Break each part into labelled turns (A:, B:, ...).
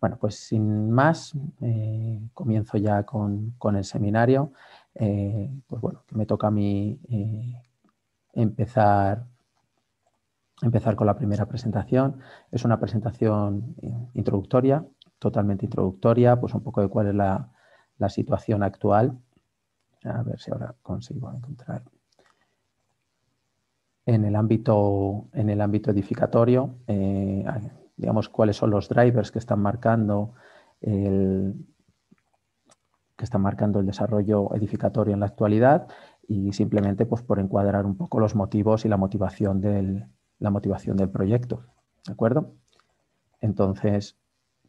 A: Bueno, pues sin más, eh, comienzo ya con, el seminario. Eh, pues bueno, que me toca a mí eh, empezar, empezar con la primera presentación. Es una presentación introductoria, totalmente introductoria, pues un poco de cuál es la, situación actual. A ver si ahora consigo encontrar. En el ámbito, en el ámbito edificatorio, digamos, cuáles son los drivers que están marcando el, que marcando el desarrollo edificatorio en la actualidad y simplemente pues, por encuadrar un poco los motivos y la motivación del, la motivación del proyecto. ¿De acuerdo? Entonces,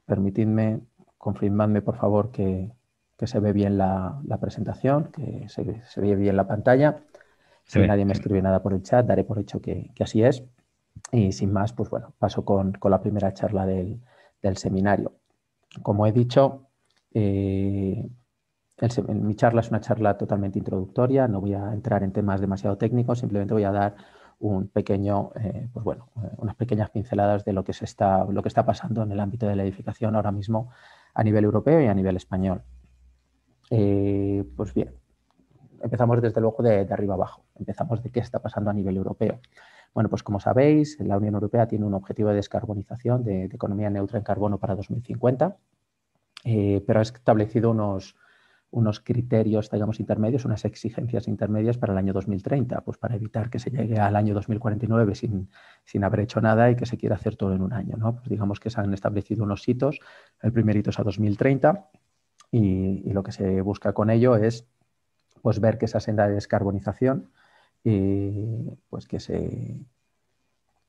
A: permitidme, confirmadme por favor que, se ve bien la, presentación, que se, ve bien la pantalla. Si nadie me escribe nada por el chat, daré por hecho que, que así es. Y sin más, pues bueno, paso con, la primera charla del, seminario. Como he dicho, eh, mi charla es una charla totalmente introductoria, no voy a entrar en temas demasiado técnicos, simplemente voy a dar un pequeño, eh, pues bueno, eh, unas pequeñas pinceladas de lo que, está, lo que está pasando en el ámbito de la edificación ahora mismo a nivel europeo y a nivel español. pues bien, empezamos desde luego de, de, arriba abajo, empezamos de qué está pasando a nivel europeo. Bueno, pues como sabéis, la Unión Europea tiene un objetivo de descarbonización de, economía neutra en carbono para 2050, eh, pero ha establecido unos, unos criterios, digamos, intermedios, unas exigencias intermedias para el año 2030, pues para evitar que se llegue al año 2049 sin, sin haber hecho nada y que se quiera hacer todo en un año. ¿no? Pues digamos que se han establecido unos hitos, el primer hito es a 2030 y, lo que se busca con ello es pues, ver que esa senda de descarbonización y pues que se,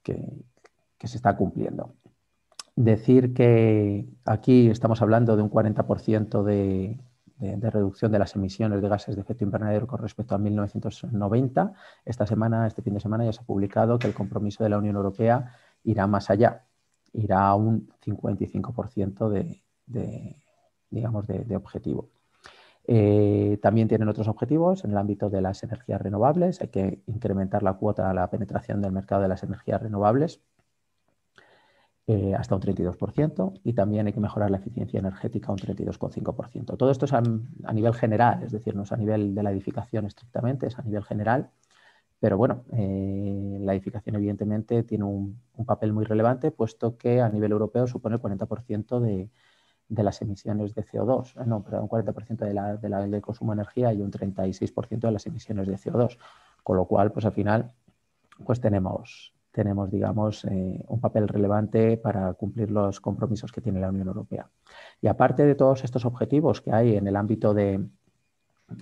A: que, se está cumpliendo. Decir que aquí estamos hablando de un 40% de, de, de, reducción de las emisiones de gases de efecto invernadero con respecto a 1990. Esta semana, este fin de semana, ya se ha publicado que el compromiso de la Unión Europea irá más allá, irá a un 55% de, de, digamos, de, objetivo. Eh, también tienen otros objetivos en el ámbito de las energías renovables. Hay que incrementar la cuota, la penetración del mercado de las energías renovables eh, hasta un 32% y también hay que mejorar la eficiencia energética un 32,5%. Todo esto es a, nivel general, es decir, no es a nivel de la edificación estrictamente, es a nivel general. Pero bueno, eh, la edificación evidentemente tiene un, un papel muy relevante, puesto que a nivel europeo supone el 40% de, de las emisiones de CO2, eh, no, pero un 40% de la, de del consumo de energía y un 36% de las emisiones de CO2, con lo cual, pues al final, pues tenemos, tenemos digamos, eh, un papel relevante para cumplir los compromisos que tiene la Unión Europea. Y aparte de todos estos objetivos que hay en el ámbito de,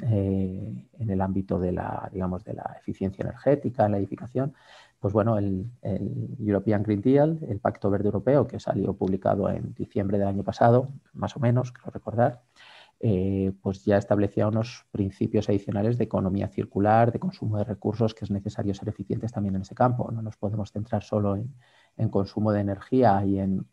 A: eh, en el ámbito de la, digamos, de la eficiencia energética, la edificación, pues bueno, el, European Green Deal, el Pacto Verde Europeo, que salió publicado en diciembre del año pasado, más o menos, creo recordar, eh, pues ya establecía unos principios adicionales de economía circular, de consumo de recursos, que es necesario ser eficientes también en ese campo. No nos podemos centrar solo en, consumo de energía y en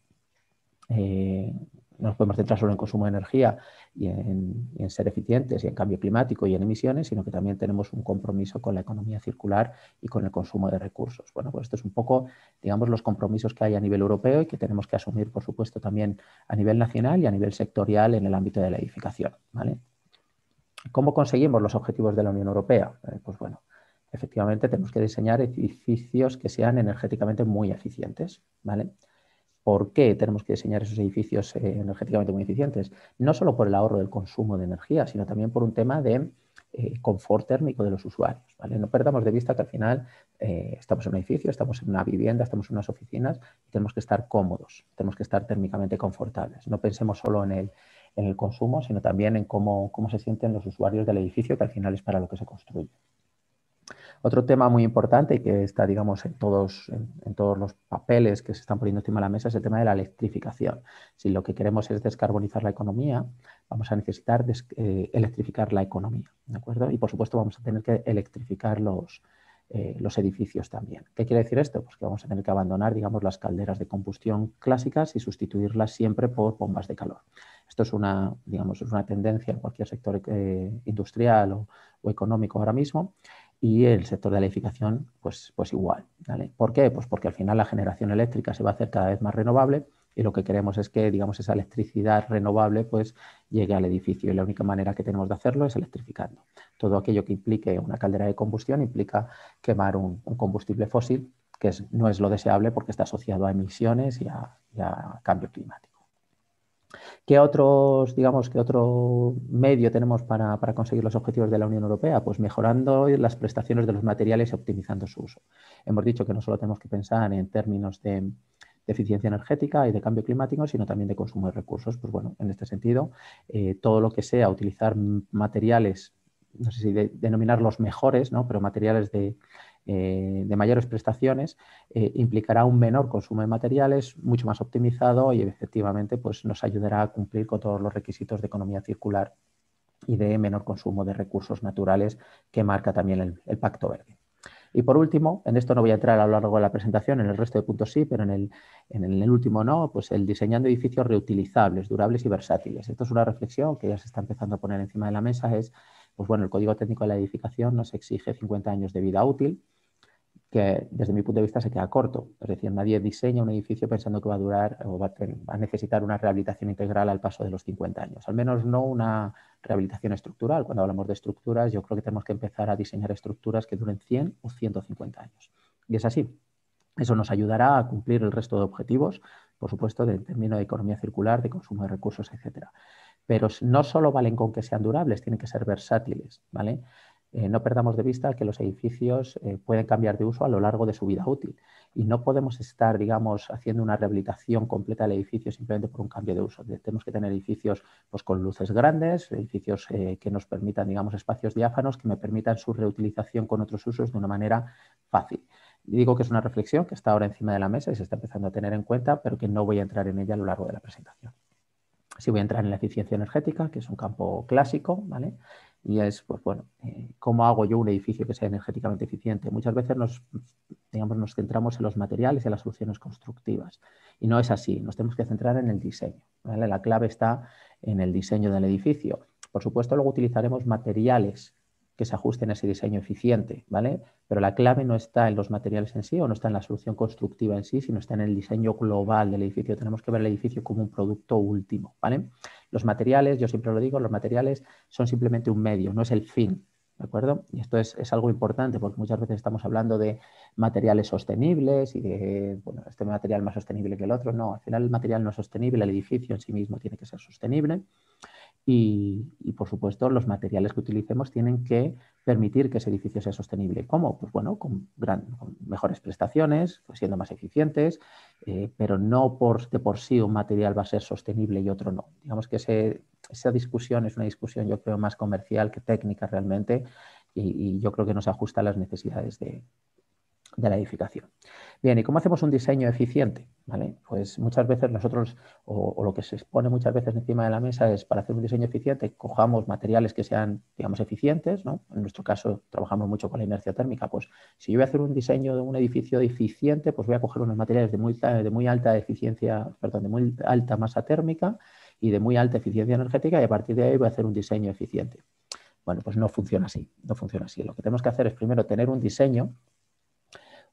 A: eh, nos podemos centrar solo en consumo de energía y en, ser eficientes y en cambio climático y en emisiones, sino que también tenemos un compromiso con la economía circular y con el consumo de recursos. Bueno, pues esto es un poco, digamos, los compromisos que hay a nivel europeo y que tenemos que asumir, por supuesto, también a nivel nacional y a nivel sectorial en el ámbito de la edificación. ¿vale? ¿Cómo conseguimos los objetivos de la Unión Europea? Eh, pues bueno, efectivamente tenemos que diseñar edificios que sean energéticamente muy eficientes, ¿vale? ¿Por qué tenemos que diseñar esos edificios eh, energéticamente muy eficientes? No solo por el ahorro del consumo de energía, sino también por un tema de eh, confort térmico de los usuarios. ¿vale? No perdamos de vista que al final eh, estamos en un edificio, estamos en una vivienda, estamos en unas oficinas y tenemos que estar cómodos, tenemos que estar térmicamente confortables. No pensemos solo en el, consumo, sino también en cómo se sienten los usuarios del edificio, que al final es para lo que se construye. Otro tema muy importante y que está, digamos, en todos, en, todos los papeles que se están poniendo encima de la mesa es el tema de la electrificación. Si lo que queremos es descarbonizar la economía, vamos a necesitar eh, electrificar la economía, ¿de acuerdo? Y por supuesto vamos a tener que electrificar los, eh, los edificios también. ¿Qué quiere decir esto? Pues que vamos a tener que abandonar, digamos, las calderas de combustión clásicas y sustituirlas siempre por bombas de calor. Esto es una, digamos, es una tendencia en cualquier sector eh, industrial o, económico ahora mismo y el sector de la edificación, pues, pues igual. ¿vale? ¿Por qué? Pues porque al final la generación eléctrica se va a hacer cada vez más renovable y lo que queremos es que, digamos, esa electricidad renovable pues llegue al edificio y la única manera que tenemos de hacerlo es electrificando. Todo aquello que implique una caldera de combustión implica quemar un, combustible fósil, que es, no es lo deseable porque está asociado a emisiones y a cambio climático. ¿Qué otros, digamos, qué otro medio tenemos para, conseguir los objetivos de la Unión Europea? Pues mejorando las prestaciones de los materiales y optimizando su uso. Hemos dicho que no solo tenemos que pensar en términos de, eficiencia energética y de cambio climático, sino también de consumo de recursos. Pues bueno, en este sentido, eh, todo lo que sea utilizar materiales, no sé si denominarlos mejores, pero materiales de, eh, de mayores prestaciones eh, implicará un menor consumo de materiales, mucho más optimizado y efectivamente pues, nos ayudará a cumplir con todos los requisitos de economía circular y de menor consumo de recursos naturales que marca también el, Pacto Verde. Y por último, en esto no voy a entrar a lo largo de la presentación, en el resto de puntos sí, pero en el, último no, pues el diseñando edificios reutilizables, durables y versátiles. Esto es una reflexión que ya se está empezando a poner encima de la mesa, es, pues bueno, el Código Técnico de la Edificación nos exige 50 años de vida útil, que desde mi punto de vista se queda corto. Es decir, nadie diseña un edificio pensando que va a durar o va a necesitar una rehabilitación integral al paso de los 50 años, al menos no una rehabilitación estructural. Cuando hablamos de estructuras, yo creo que tenemos que empezar a diseñar estructuras que duren 100 o 150 años. Y es así. Eso nos ayudará a cumplir el resto de objetivos, por supuesto, en términos de economía circular, de consumo de recursos, etcétera. Pero no solo valen con que sean durables, tienen que ser versátiles, ¿vale? Eh, no perdamos de vista que los edificios eh, pueden cambiar de uso a lo largo de su vida útil y no podemos estar, digamos, haciendo una rehabilitación completa del edificio simplemente por un cambio de uso. Tenemos que tener edificios pues, con luces grandes, edificios eh, que nos permitan, digamos, espacios diáfanos que me permitan su reutilización con otros usos de una manera fácil. digo que es una reflexión que está ahora encima de la mesa y se está empezando a tener en cuenta, pero que no voy a entrar en ella a lo largo de la presentación. si voy a entrar en la eficiencia energética, que es un campo clásico, ¿vale? y es, pues bueno, eh, ¿cómo hago yo un edificio que sea energéticamente eficiente? Muchas veces nos, digamos, nos centramos en los materiales y en las soluciones constructivas y no es así, nos tenemos que centrar en el diseño. ¿vale? La clave está en el diseño del edificio. Por supuesto, luego utilizaremos materiales que se ajusten a ese diseño eficiente, ¿vale? Pero la clave no está en los materiales en sí o no está en la solución constructiva en sí, sino está en el diseño global del edificio. Tenemos que ver el edificio como un producto último, ¿vale? Los materiales, yo siempre lo digo, los materiales son simplemente un medio, no es el fin. ¿De acuerdo? Y esto es, es algo importante porque muchas veces estamos hablando de materiales sostenibles y de, bueno, este material más sostenible que el otro. No, al final el material no es sostenible, el edificio en sí mismo tiene que ser sostenible y, por supuesto, los materiales que utilicemos tienen que permitir que ese edificio sea sostenible. ¿Cómo? Pues bueno, con, mejores prestaciones, pues siendo más eficientes, eh, pero no por, de por sí un material va a ser sostenible y otro no. Digamos que esa discusión es una discusión, yo creo, más comercial que técnica realmente y, yo creo que nos ajusta a las necesidades de, de la edificación. Bien, ¿y cómo hacemos un diseño eficiente? ¿Vale? Pues muchas veces nosotros, o, lo que se expone muchas veces encima de la mesa es para hacer un diseño eficiente, cojamos materiales que sean, digamos, eficientes, ¿no? En nuestro caso, trabajamos mucho con la inercia térmica, pues si yo voy a hacer un diseño de un edificio eficiente, pues voy a coger unos materiales de muy, de muy alta eficiencia, perdón, de muy alta masa térmica y de muy alta eficiencia energética y a partir de ahí voy a hacer un diseño eficiente. Bueno, pues no funciona así, no funciona así. Lo que tenemos que hacer es primero tener un diseño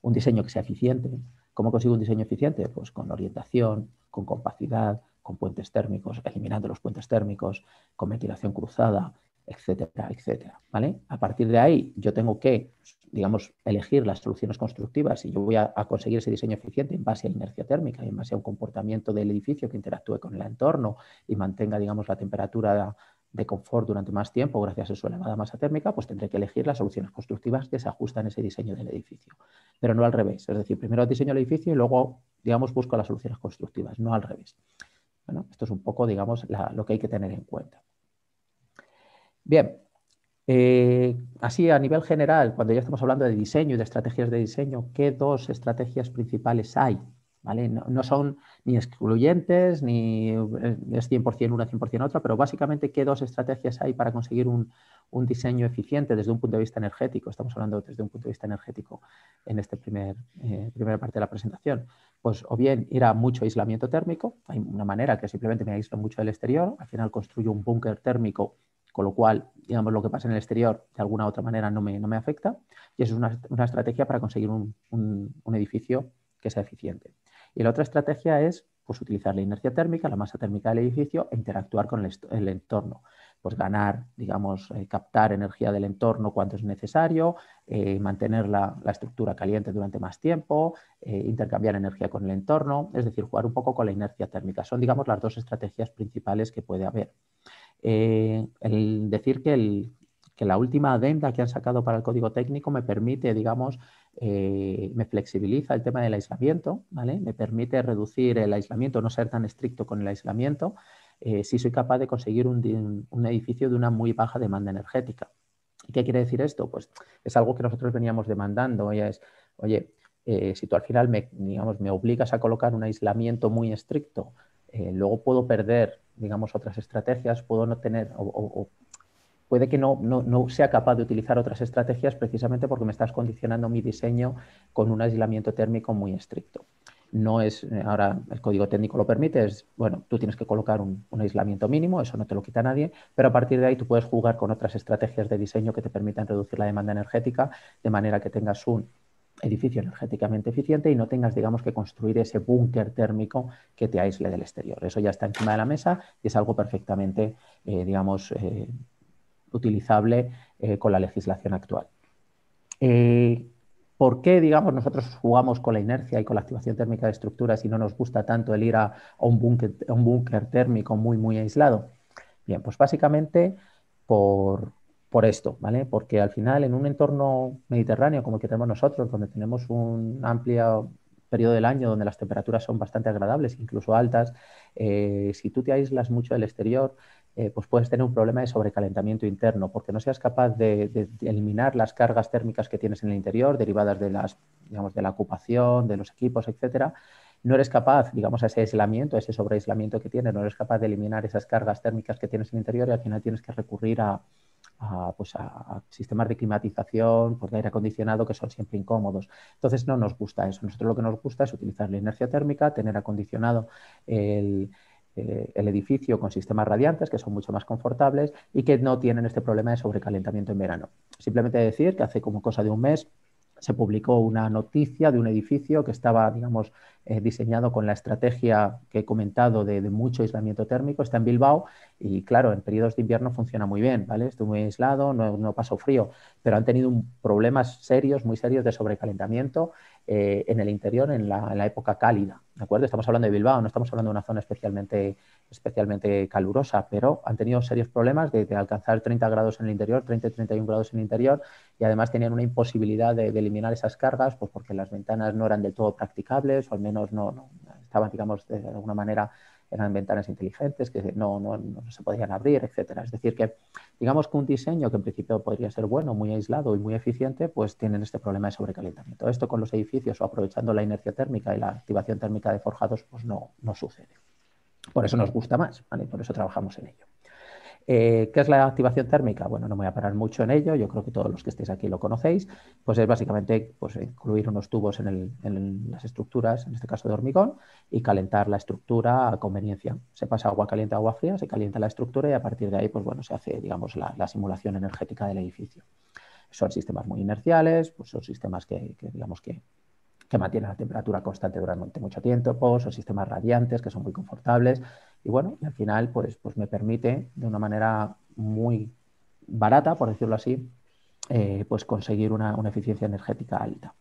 A: un diseño que sea eficiente. ¿Cómo consigo un diseño eficiente? Pues con orientación, con compacidad, con puentes térmicos, eliminando los puentes térmicos, con ventilación cruzada, etcétera, etcétera. ¿vale? A partir de ahí, yo tengo que, digamos, elegir las soluciones constructivas y yo voy a, conseguir ese diseño eficiente en base a inercia térmica, en base a un comportamiento del edificio que interactúe con el entorno y mantenga, digamos, la temperatura de confort durante más tiempo gracias a su elevada masa térmica, pues tendré que elegir las soluciones constructivas que se ajustan a ese diseño del edificio. Pero no al revés, es decir, primero diseño el edificio y luego, digamos, busco las soluciones constructivas, no al revés. Bueno, esto es un poco, digamos, lo que hay que tener en cuenta. Bien, eh, así a nivel general, cuando ya estamos hablando de diseño y de estrategias de diseño, ¿qué dos estrategias principales hay no, son ni excluyentes, ni eh, es 100% una, 100% otra, pero básicamente qué dos estrategias hay para conseguir un, diseño eficiente desde un punto de vista energético. Estamos hablando desde un punto de vista energético en esta eh, primera parte de la presentación. Pues o bien ir a mucho aislamiento térmico, hay una manera que simplemente me aíslo mucho del exterior, al final construyo un búnker térmico con lo cual, digamos, lo que pasa en el exterior de alguna u otra manera no me, afecta. Y eso es una, estrategia para conseguir un edificio que sea eficiente. Y la otra estrategia es pues, utilizar la inercia térmica, la masa térmica del edificio e interactuar con el entorno. Pues ganar, digamos, eh, captar energía del entorno cuando es necesario, eh, mantener la, estructura caliente durante más tiempo, eh, intercambiar energía con el entorno, es decir, jugar un poco con la inercia térmica. Son, digamos, las dos estrategias principales que puede haber. el decir que que la última adenda que han sacado para el código técnico me permite, digamos, eh, me flexibiliza el tema del aislamiento, ¿vale? me permite reducir el aislamiento, no ser tan estricto con el aislamiento, eh, si soy capaz de conseguir un, edificio de una muy baja demanda energética. ¿Y qué quiere decir esto? Pues es algo que nosotros veníamos demandando, oye, eh, si tú al final me, digamos, me obligas a colocar un aislamiento muy estricto, luego puedo perder, digamos, otras estrategias, puedo no tener puede que no, sea capaz de utilizar otras estrategias precisamente porque me estás condicionando mi diseño con un aislamiento térmico muy estricto. No es, eh, ahora el código técnico lo permite, es, bueno, tú tienes que colocar un, aislamiento mínimo, eso no te lo quita nadie, pero a partir de ahí tú puedes jugar con otras estrategias de diseño que te permitan reducir la demanda energética de manera que tengas un edificio energéticamente eficiente y no tengas, digamos, que construir ese búnker térmico que te aísle del exterior. Eso ya está encima de la mesa y es algo perfectamente, eh, digamos, eh, utilizable eh, con la legislación actual. Eh, ¿Por qué, digamos, nosotros jugamos con la inercia y con la activación térmica de estructuras y no nos gusta tanto el ir a, un búnker térmico muy, muy aislado? Bien, pues básicamente por, esto, ¿vale? Porque al final en un entorno mediterráneo como el que tenemos nosotros, donde tenemos un amplio periodo del año donde las temperaturas son bastante agradables, incluso altas, eh, si tú te aíslas mucho del exterior, eh, pues puedes tener un problema de sobrecalentamiento interno, porque no seas capaz de, eliminar las cargas térmicas que tienes en el interior, derivadas de, las, digamos, de la ocupación, de los equipos, etcétera. No eres capaz, digamos, a ese aislamiento, a ese sobreaislamiento que tienes, no eres capaz de eliminar esas cargas térmicas que tienes en el interior y al final tienes que recurrir pues a, sistemas de climatización, pues de aire acondicionado, que son siempre incómodos. Entonces no nos gusta eso. Nosotros lo que nos gusta es utilizar la inercia térmica, tener acondicionado el, eh, el edificio con sistemas radiantes que son mucho más confortables y que no tienen este problema de sobrecalentamiento en verano. Simplemente decir que hace como cosa de un mes se publicó una noticia de un edificio que estaba, digamos, eh, diseñado con la estrategia que he comentado de, mucho aislamiento térmico, está en Bilbao y claro, en periodos de invierno funciona muy bien, ¿vale? Estoy muy aislado, no, no paso frío, pero han tenido un, problemas serios, muy serios de sobrecalentamiento eh, en el interior en la, época cálida, ¿de acuerdo? Estamos hablando de Bilbao, no estamos hablando de una zona especialmente, especialmente calurosa, pero han tenido serios problemas de, alcanzar 30 grados en el interior, 30 31 grados en el interior y además tenían una imposibilidad de, de eliminar esas cargas pues porque las ventanas no eran del todo practicables o al menos no, estaban, digamos, de alguna manera eran ventanas inteligentes que no, se podían abrir, etcétera. Es decir, que digamos que un diseño que en principio podría ser bueno, muy aislado y muy eficiente, pues tienen este problema de sobrecalentamiento. Esto con los edificios o aprovechando la inercia térmica y la activación térmica de forjados, pues no, no sucede. Por eso nos gusta más, ¿vale? Por eso trabajamos en ello. Eh, ¿Qué es la activación térmica? Bueno, no me voy a parar mucho en ello, yo creo que todos los que estéis aquí lo conocéis, pues es básicamente pues, incluir unos tubos en, las estructuras, en este caso de hormigón, y calentar la estructura a conveniencia. Se pasa agua caliente a agua fría, se calienta la estructura y a partir de ahí, pues bueno, se hace, digamos, la, simulación energética del edificio son sistemas muy inerciales, pues son sistemas que, digamos que que mantiene la temperatura constante durante mucho tiempo, son pues, sistemas radiantes que son muy confortables y bueno, y al final pues, pues me permite de una manera muy barata, por decirlo así, eh, pues conseguir una, una eficiencia energética alta.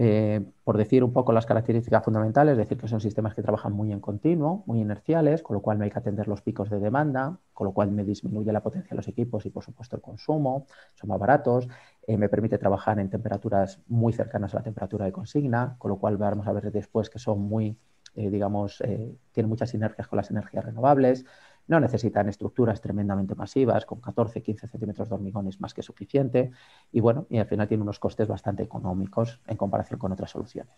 A: Eh, por decir un poco las características fundamentales, es decir que son sistemas que trabajan muy en continuo, muy inerciales, con lo cual me hay que atender los picos de demanda, con lo cual me disminuye la potencia de los equipos y por supuesto el consumo, son más baratos, eh, me permite trabajar en temperaturas muy cercanas a la temperatura de consigna, con lo cual vamos a ver después que son muy, eh, digamos, tienen muchas sinergias con las energías renovables, no necesitan estructuras tremendamente masivas, con 14, 15 centímetros de hormigón es más que suficiente. Y bueno, y al final tiene unos costes bastante económicos en comparación con otras soluciones.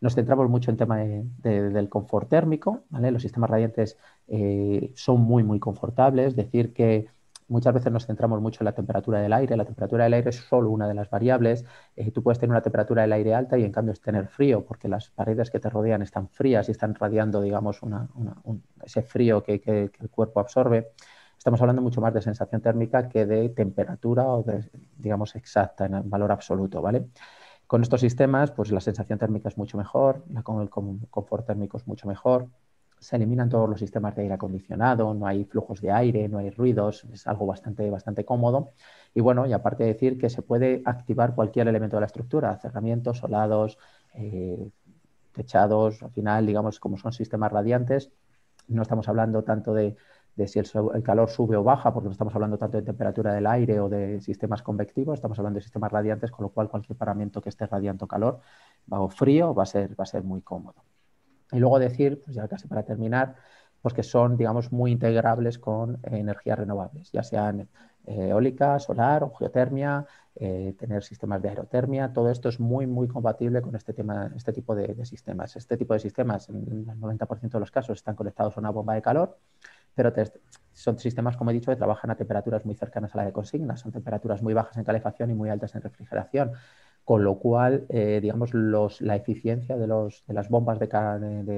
A: Nos centramos mucho en tema del confort térmico. Los sistemas radiantes eh, son muy, muy confortables. Decir que muchas veces nos centramos mucho en la temperatura del aire. La temperatura del aire es solo una de las variables. Eh, tú puedes tener una temperatura del aire alta y en cambio es tener frío porque las paredes que te rodean están frías y están radiando, digamos, ese frío que, el cuerpo absorbe. Estamos hablando mucho más de sensación térmica que de temperatura o digamos, exacta en valor absoluto, ¿vale? Con estos sistemas, pues la sensación térmica es mucho mejor, el confort térmico es mucho mejor, se eliminan todos los sistemas de aire acondicionado, no hay flujos de aire, no hay ruidos, es algo bastante, bastante cómodo. Y bueno, y aparte de decir que se puede activar cualquier elemento de la estructura, cerramientos, solados, eh, techados, al final, digamos, como son sistemas radiantes, no estamos hablando tanto de, si el, calor sube o baja, porque no estamos hablando tanto de temperatura del aire o de sistemas convectivos, estamos hablando de sistemas radiantes, con lo cual cualquier paramiento que esté radiando calor o frío va a ser muy cómodo. Y luego decir, pues ya casi para terminar, pues que son, digamos, muy integrables con eh, energías renovables, ya sean eh, eólica, solar o geotermia, eh, tener sistemas de aerotermia, todo esto es muy, muy compatible con este, tema, este tipo de, sistemas. Este tipo de sistemas, en el 90% de los casos, están conectados a una bomba de calor, pero son sistemas, como he dicho, que trabajan a temperaturas muy cercanas a la de consigna, son temperaturas muy bajas en calefacción y muy altas en refrigeración con lo cual, eh, digamos, los, la eficiencia de, los, de las bombas de,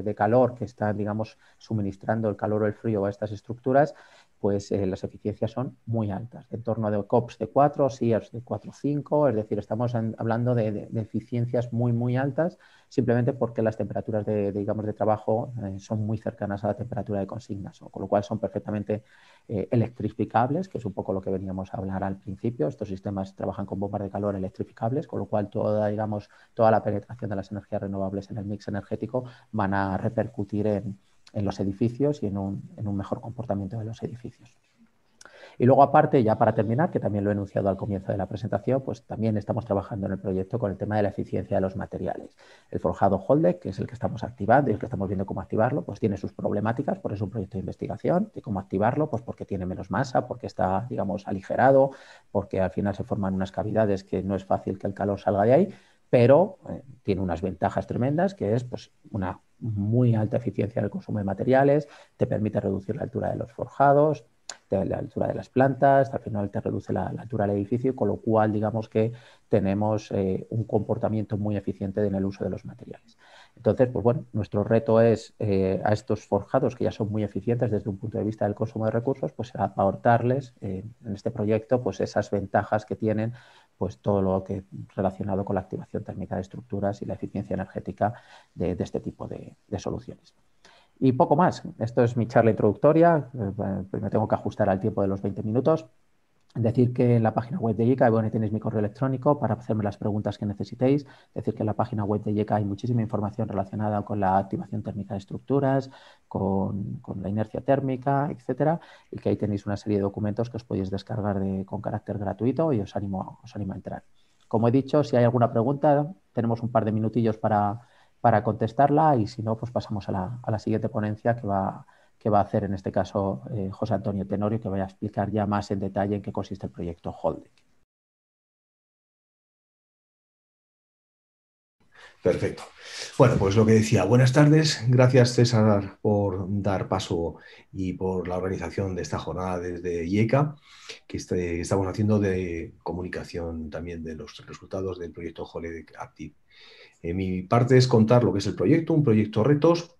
A: de, calor que están, digamos, suministrando el calor o el frío a estas estructuras pues eh, las eficiencias son muy altas, en torno de COPS de 4, SIERS de 5, es decir, estamos hablando de, eficiencias muy, muy altas, simplemente porque las temperaturas de, digamos, de trabajo eh, son muy cercanas a la temperatura de consignas, con lo cual son perfectamente eh, electrificables, que es un poco lo que veníamos a hablar al principio. Estos sistemas trabajan con bombas de calor electrificables, con lo cual toda, digamos, toda la penetración de las energías renovables en el mix energético van a repercutir en, en los edificios y en un, mejor comportamiento de los edificios. Y luego aparte, ya para terminar, que también lo he enunciado al comienzo de la presentación, pues también estamos trabajando en el proyecto con el tema de la eficiencia de los materiales. El forjado Holdec, que es el que estamos activando y el que estamos viendo cómo activarlo, pues tiene sus problemáticas, por eso es un proyecto de investigación, de cómo activarlo, pues porque tiene menos masa, porque está, digamos, aligerado, porque al final se forman unas cavidades que no es fácil que el calor salga de ahí, pero eh, tiene unas ventajas tremendas, que es pues, una muy alta eficiencia en el consumo de materiales, te permite reducir la altura de los forjados, la altura de las plantas, al final te reduce la, altura del edificio, con lo cual digamos que tenemos eh, un comportamiento muy eficiente en el uso de los materiales. Entonces, pues bueno, nuestro reto es eh, a estos forjados que ya son muy eficientes desde un punto de vista del consumo de recursos, pues aportarles eh, en este proyecto pues esas ventajas que tienen pues todo lo que relacionado con la activación térmica de estructuras y la eficiencia energética de, este tipo de, de, soluciones. Y poco más. Esto es mi charla introductoria. Eh, me tengo que ajustar al tiempo de los 20 minutos. Decir que en la página web de IECA, bueno, tenéis mi correo electrónico para hacerme las preguntas que necesitéis. Decir que en la página web de IECA hay muchísima información relacionada con la activación térmica de estructuras, con, la inercia térmica, etcétera, y que ahí tenéis una serie de documentos que os podéis descargar de, con carácter gratuito y os animo, os animo a entrar. Como he dicho, si hay alguna pregunta, tenemos un par de minutillos para, contestarla y si no, pues pasamos a la, a la siguiente ponencia que va que va a hacer en este caso eh, José Antonio Tenorio, que vaya a explicar ya más en detalle en qué consiste el proyecto Holding.
B: Perfecto. Bueno, pues lo que decía, buenas tardes. Gracias César por dar paso y por la organización de esta jornada desde IECA, que este, estamos haciendo de comunicación también de los resultados del proyecto Holiday Active. Eh, mi parte es contar lo que es el proyecto, un proyecto retos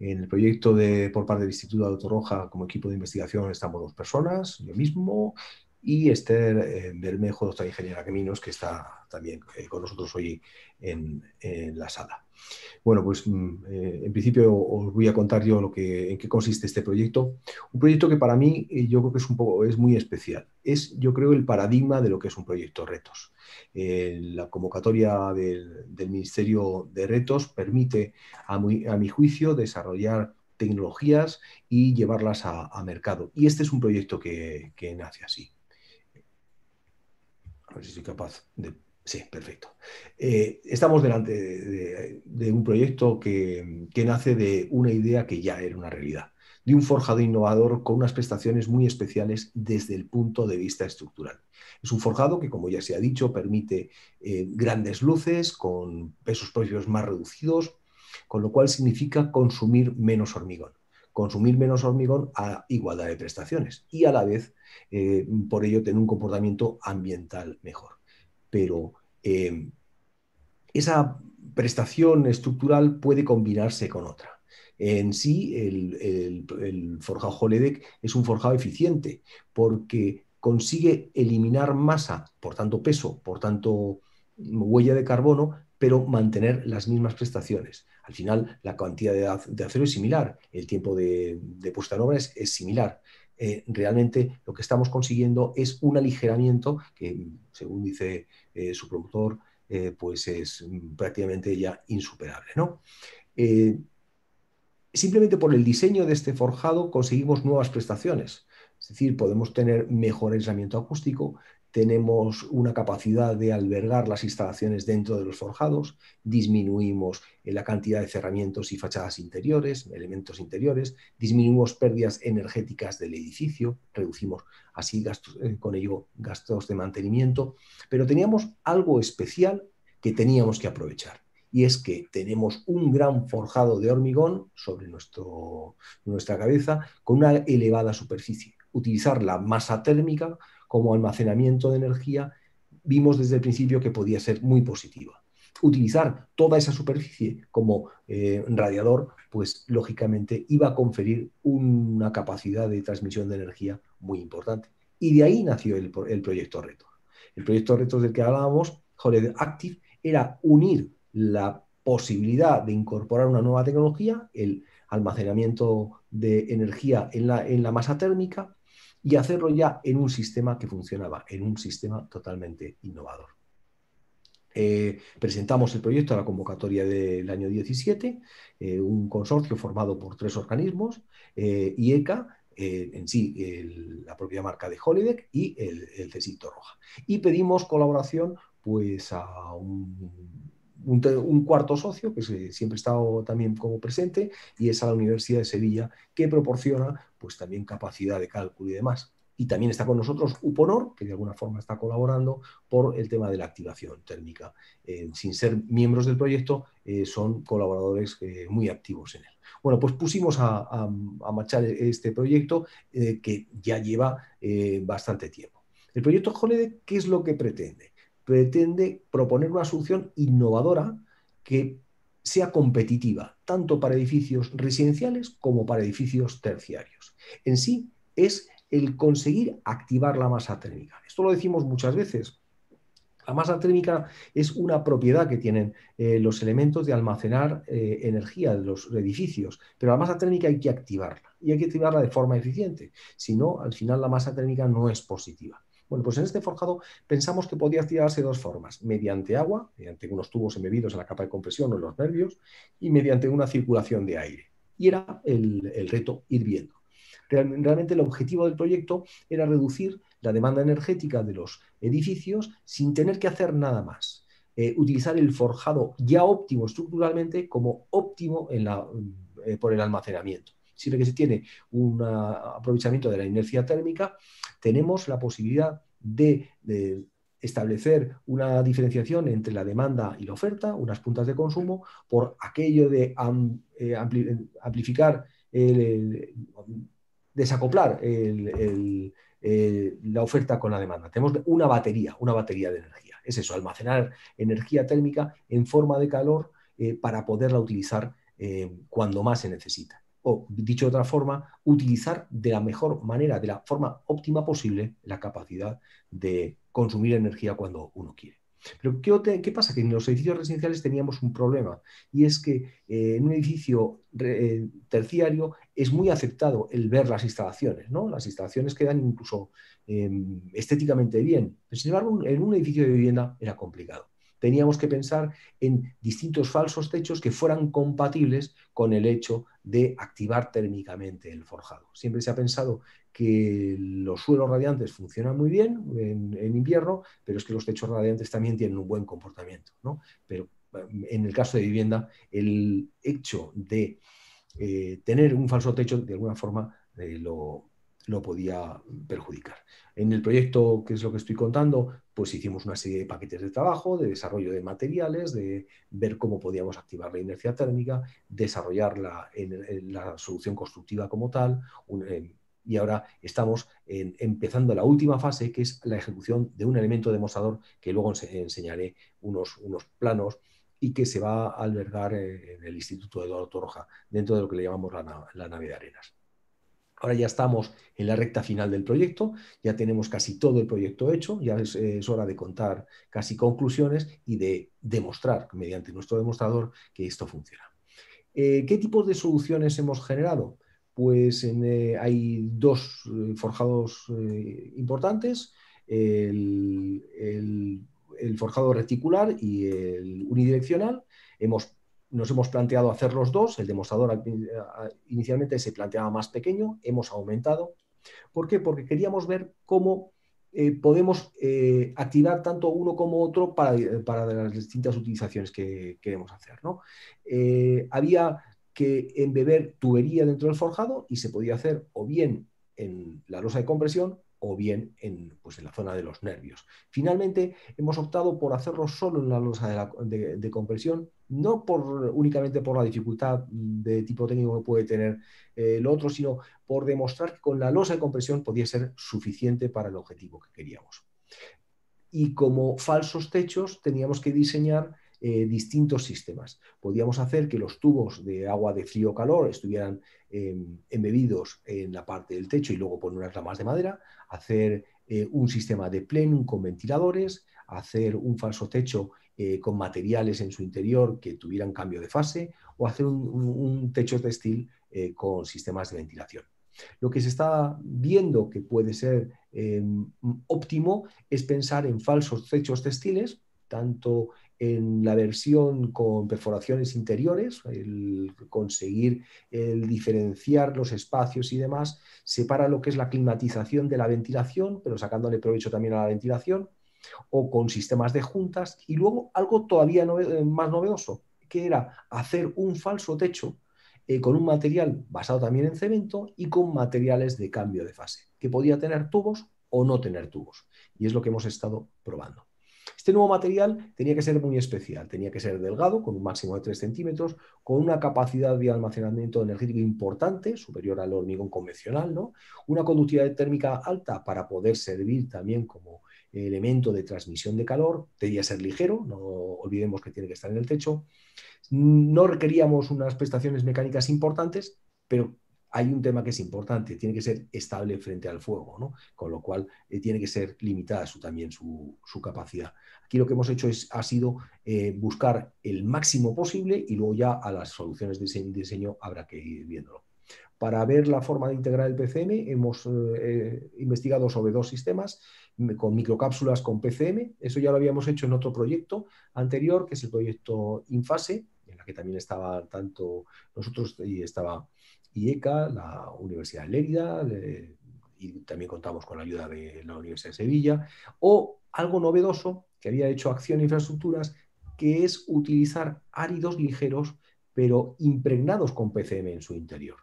B: en el proyecto de, por parte del Instituto de Roja como equipo de investigación estamos dos personas, yo mismo y Esther Bermejo, eh, doctora ingeniera Caminos, que está también eh, con nosotros hoy en, la sala. Bueno, pues mm, eh, en principio os voy a contar yo lo que, en qué consiste este proyecto. Un proyecto que para mí yo creo que es un poco es muy especial. Es, yo creo, el paradigma de lo que es un proyecto retos. la convocatoria del, Ministerio de Retos permite, a, mi juicio, desarrollar tecnologías y llevarlas a, mercado. Y este es un proyecto que nace así. A ver si soy capaz de... Sí, perfecto. Eh, estamos delante de, un proyecto que, nace de una idea que ya era una realidad, de un forjado innovador con unas prestaciones muy especiales desde el punto de vista estructural. Es un forjado que, como ya se ha dicho, permite eh, grandes luces con pesos propios más reducidos, con lo cual significa consumir menos hormigón consumir menos hormigón a igualdad de prestaciones y a la vez, eh, por ello, tener un comportamiento ambiental mejor. Pero eh, esa prestación estructural puede combinarse con otra. En sí, el, el forjado Holedec es un forjado eficiente porque consigue eliminar masa, por tanto peso, por tanto huella de carbono, pero mantener las mismas prestaciones. Al final, la cantidad de, acero es similar, el tiempo de, puesta en obra es, similar. Eh, realmente lo que estamos consiguiendo es un aligeramiento que, según dice eh, su productor, eh, pues es mm, prácticamente ya insuperable. simplemente por el diseño de este forjado conseguimos nuevas prestaciones. Es decir, podemos tener mejor aislamiento acústico, tenemos una capacidad de albergar las instalaciones dentro de los forjados, disminuimos eh, la cantidad de cerramientos y fachadas interiores, elementos interiores, disminuimos pérdidas energéticas del edificio, reducimos así gastos, eh, con ello gastos de mantenimiento, pero teníamos algo especial que teníamos que aprovechar. Y es que tenemos un gran forjado de hormigón sobre nuestro, nuestra cabeza con una elevada superficie. Utilizar la masa térmica como almacenamiento de energía, vimos desde el principio que podía ser muy positiva. Utilizar toda esa superficie como eh, radiador, pues lógicamente iba a conferir una capacidad de transmisión de energía muy importante. Y de ahí nació el, proyecto Reto El proyecto Reto del que hablábamos, Holiday Active, era unir la posibilidad de incorporar una nueva tecnología, el almacenamiento de energía en la, en la masa térmica, y hacerlo ya en un sistema que funcionaba, en un sistema totalmente innovador. Eh, presentamos el proyecto a la convocatoria del año 17, eh, un consorcio formado por tres organismos, IECA, eh, en sí la propia marca de Holidec y el, el Roja. Y pedimos colaboración pues, a un un, cuarto socio, que siempre ha estado también como presente, y es a la Universidad de Sevilla, que proporciona pues también capacidad de cálculo y demás. Y también está con nosotros Uponor, que de alguna forma está colaborando por el tema de la activación térmica. sin ser miembros del proyecto, eh, son colaboradores eh, muy activos en él. Bueno, pues pusimos a, a marchar este proyecto eh, que ya lleva bastante tiempo. El proyecto JOLEDE, ¿qué es lo que pretende? pretende proponer una solución innovadora que sea competitiva, tanto para edificios residenciales como para edificios terciarios. En sí, es el conseguir activar la masa térmica. Esto lo decimos muchas veces. La masa térmica es una propiedad que tienen eh, los elementos de almacenar eh, energía de los edificios, pero la masa térmica hay que activarla y hay que activarla de forma eficiente, si no, al final la masa térmica no es positiva. Bueno, pues en este forjado pensamos que podía activarse de dos formas, mediante agua, mediante unos tubos embebidos en la capa de compresión o en los nervios, y mediante una circulación de aire. Y era el, reto ir viendo. realmente el objetivo del proyecto era reducir la demanda energética de los edificios sin tener que hacer nada más. Eh, utilizar el forjado ya óptimo estructuralmente como óptimo eh, por el almacenamiento siempre que se tiene un ah, aprovechamiento de la inercia térmica, tenemos la posibilidad de, establecer una diferenciación entre la demanda y la oferta, unas puntas de consumo, por aquello de eh, amplificar, desacoplar la oferta con la demanda. Tenemos una batería, una batería de energía. Es eso, almacenar energía térmica en forma de calor eh, para poderla utilizar eh, cuando más se necesita o, dicho de otra forma, utilizar de la mejor manera, de la forma óptima posible, la capacidad de consumir energía cuando uno quiere. Pero ¿qué, pasa? Que en los edificios residenciales teníamos un problema y es que eh, en un edificio eh, terciario es muy aceptado el ver las instalaciones, ¿no? Las instalaciones quedan incluso em, estéticamente bien. sin embargo, en un edificio de vivienda era complicado teníamos que pensar en distintos falsos techos que fueran compatibles con el hecho de activar térmicamente el forjado. Siempre se ha pensado que los suelos radiantes funcionan muy bien en, invierno, pero es que los techos radiantes también tienen un buen comportamiento. ¿no? Pero eh, en el caso de vivienda, el hecho de eh, tener un falso techo de alguna forma eh, lo, lo podía perjudicar. En el proyecto, que es lo que estoy contando, pues hicimos una serie de paquetes de trabajo, de desarrollo de materiales, de ver cómo podíamos activar la inercia térmica, desarrollar la, en, la solución constructiva como tal, y ahora estamos empezando la última fase, que es la ejecución de un elemento demostrador que luego enseñaré unos, unos, planos y que se va a albergar eh, en el Instituto de Eduardo Torroja, dentro de lo que le llamamos la, la nave de arenas. Ahora ya estamos en la recta final del proyecto, ya tenemos casi todo el proyecto hecho, ya es, hora de contar casi conclusiones y de demostrar mediante nuestro demostrador que esto funciona. Eh, ¿Qué tipos de soluciones hemos generado? Pues eh, hay dos eh, forjados importantes, el, el, forjado reticular y el unidireccional. Hemos nos hemos planteado hacer los dos, el demostrador inicialmente se planteaba más pequeño, hemos aumentado. ¿Por qué? Porque queríamos ver cómo eh, podemos eh, activar tanto uno como otro eh, para, las distintas utilizaciones que queremos hacer. ¿no? había que embeber tubería dentro del forjado y se podía hacer o bien en la losa de compresión o bien pues, en, la zona de los nervios. Finalmente, hemos optado por hacerlo solo en la losa de, compresión, no por, únicamente por la dificultad de tipo técnico que puede tener el eh, otro, sino por demostrar que con la losa de compresión podía ser suficiente para el objetivo que queríamos. Y como falsos techos, teníamos que diseñar eh, distintos sistemas. Podíamos hacer que los tubos de agua de frío o calor estuvieran em, embebidos en la parte del techo y luego poner unas ramas de madera, hacer eh, un sistema de plenum con ventiladores, hacer un falso techo eh, con materiales en su interior que tuvieran cambio de fase o hacer un, techo textil con sistemas de ventilación. Lo que se está viendo que puede ser em, óptimo es pensar en falsos techos textiles, tanto en la versión con perforaciones interiores, el conseguir el diferenciar los espacios y demás, separa lo que es la climatización de la ventilación, pero sacándole provecho también a la ventilación, o con sistemas de juntas, y luego algo todavía eh, más novedoso, que era hacer un falso techo eh, con un material basado también en cemento y con materiales de cambio de fase, que podía tener tubos o no tener tubos, y es lo que hemos estado probando. Este nuevo material tenía que ser muy especial, tenía que ser delgado, con un máximo de 3 centímetros, con una capacidad de almacenamiento energético importante, superior al hormigón convencional, ¿no? una conductividad térmica alta para poder servir también como elemento de transmisión de calor, debía ser ligero, no olvidemos que tiene que estar en el techo, no requeríamos unas prestaciones mecánicas importantes, pero hay un tema que es importante, tiene que ser estable frente al fuego, con lo cual eh, tiene que ser limitada su, también su, capacidad. Aquí lo que hemos hecho es, ha sido eh, buscar el máximo posible y luego ya a las soluciones de diseño, diseño habrá que ir viéndolo. Para ver la forma de integrar el PCM hemos eh, investigado sobre dos sistemas, mm, con microcápsulas con PCM, eso ya lo habíamos hecho en otro proyecto anterior, que es el proyecto Infase, en la que también estaba tanto nosotros y estaba IECA, la Universidad de Lérida, y también contamos con la ayuda de la Universidad de Sevilla, o algo novedoso que había hecho Acción Infraestructuras, que es utilizar áridos ligeros, pero impregnados con PCM en su interior.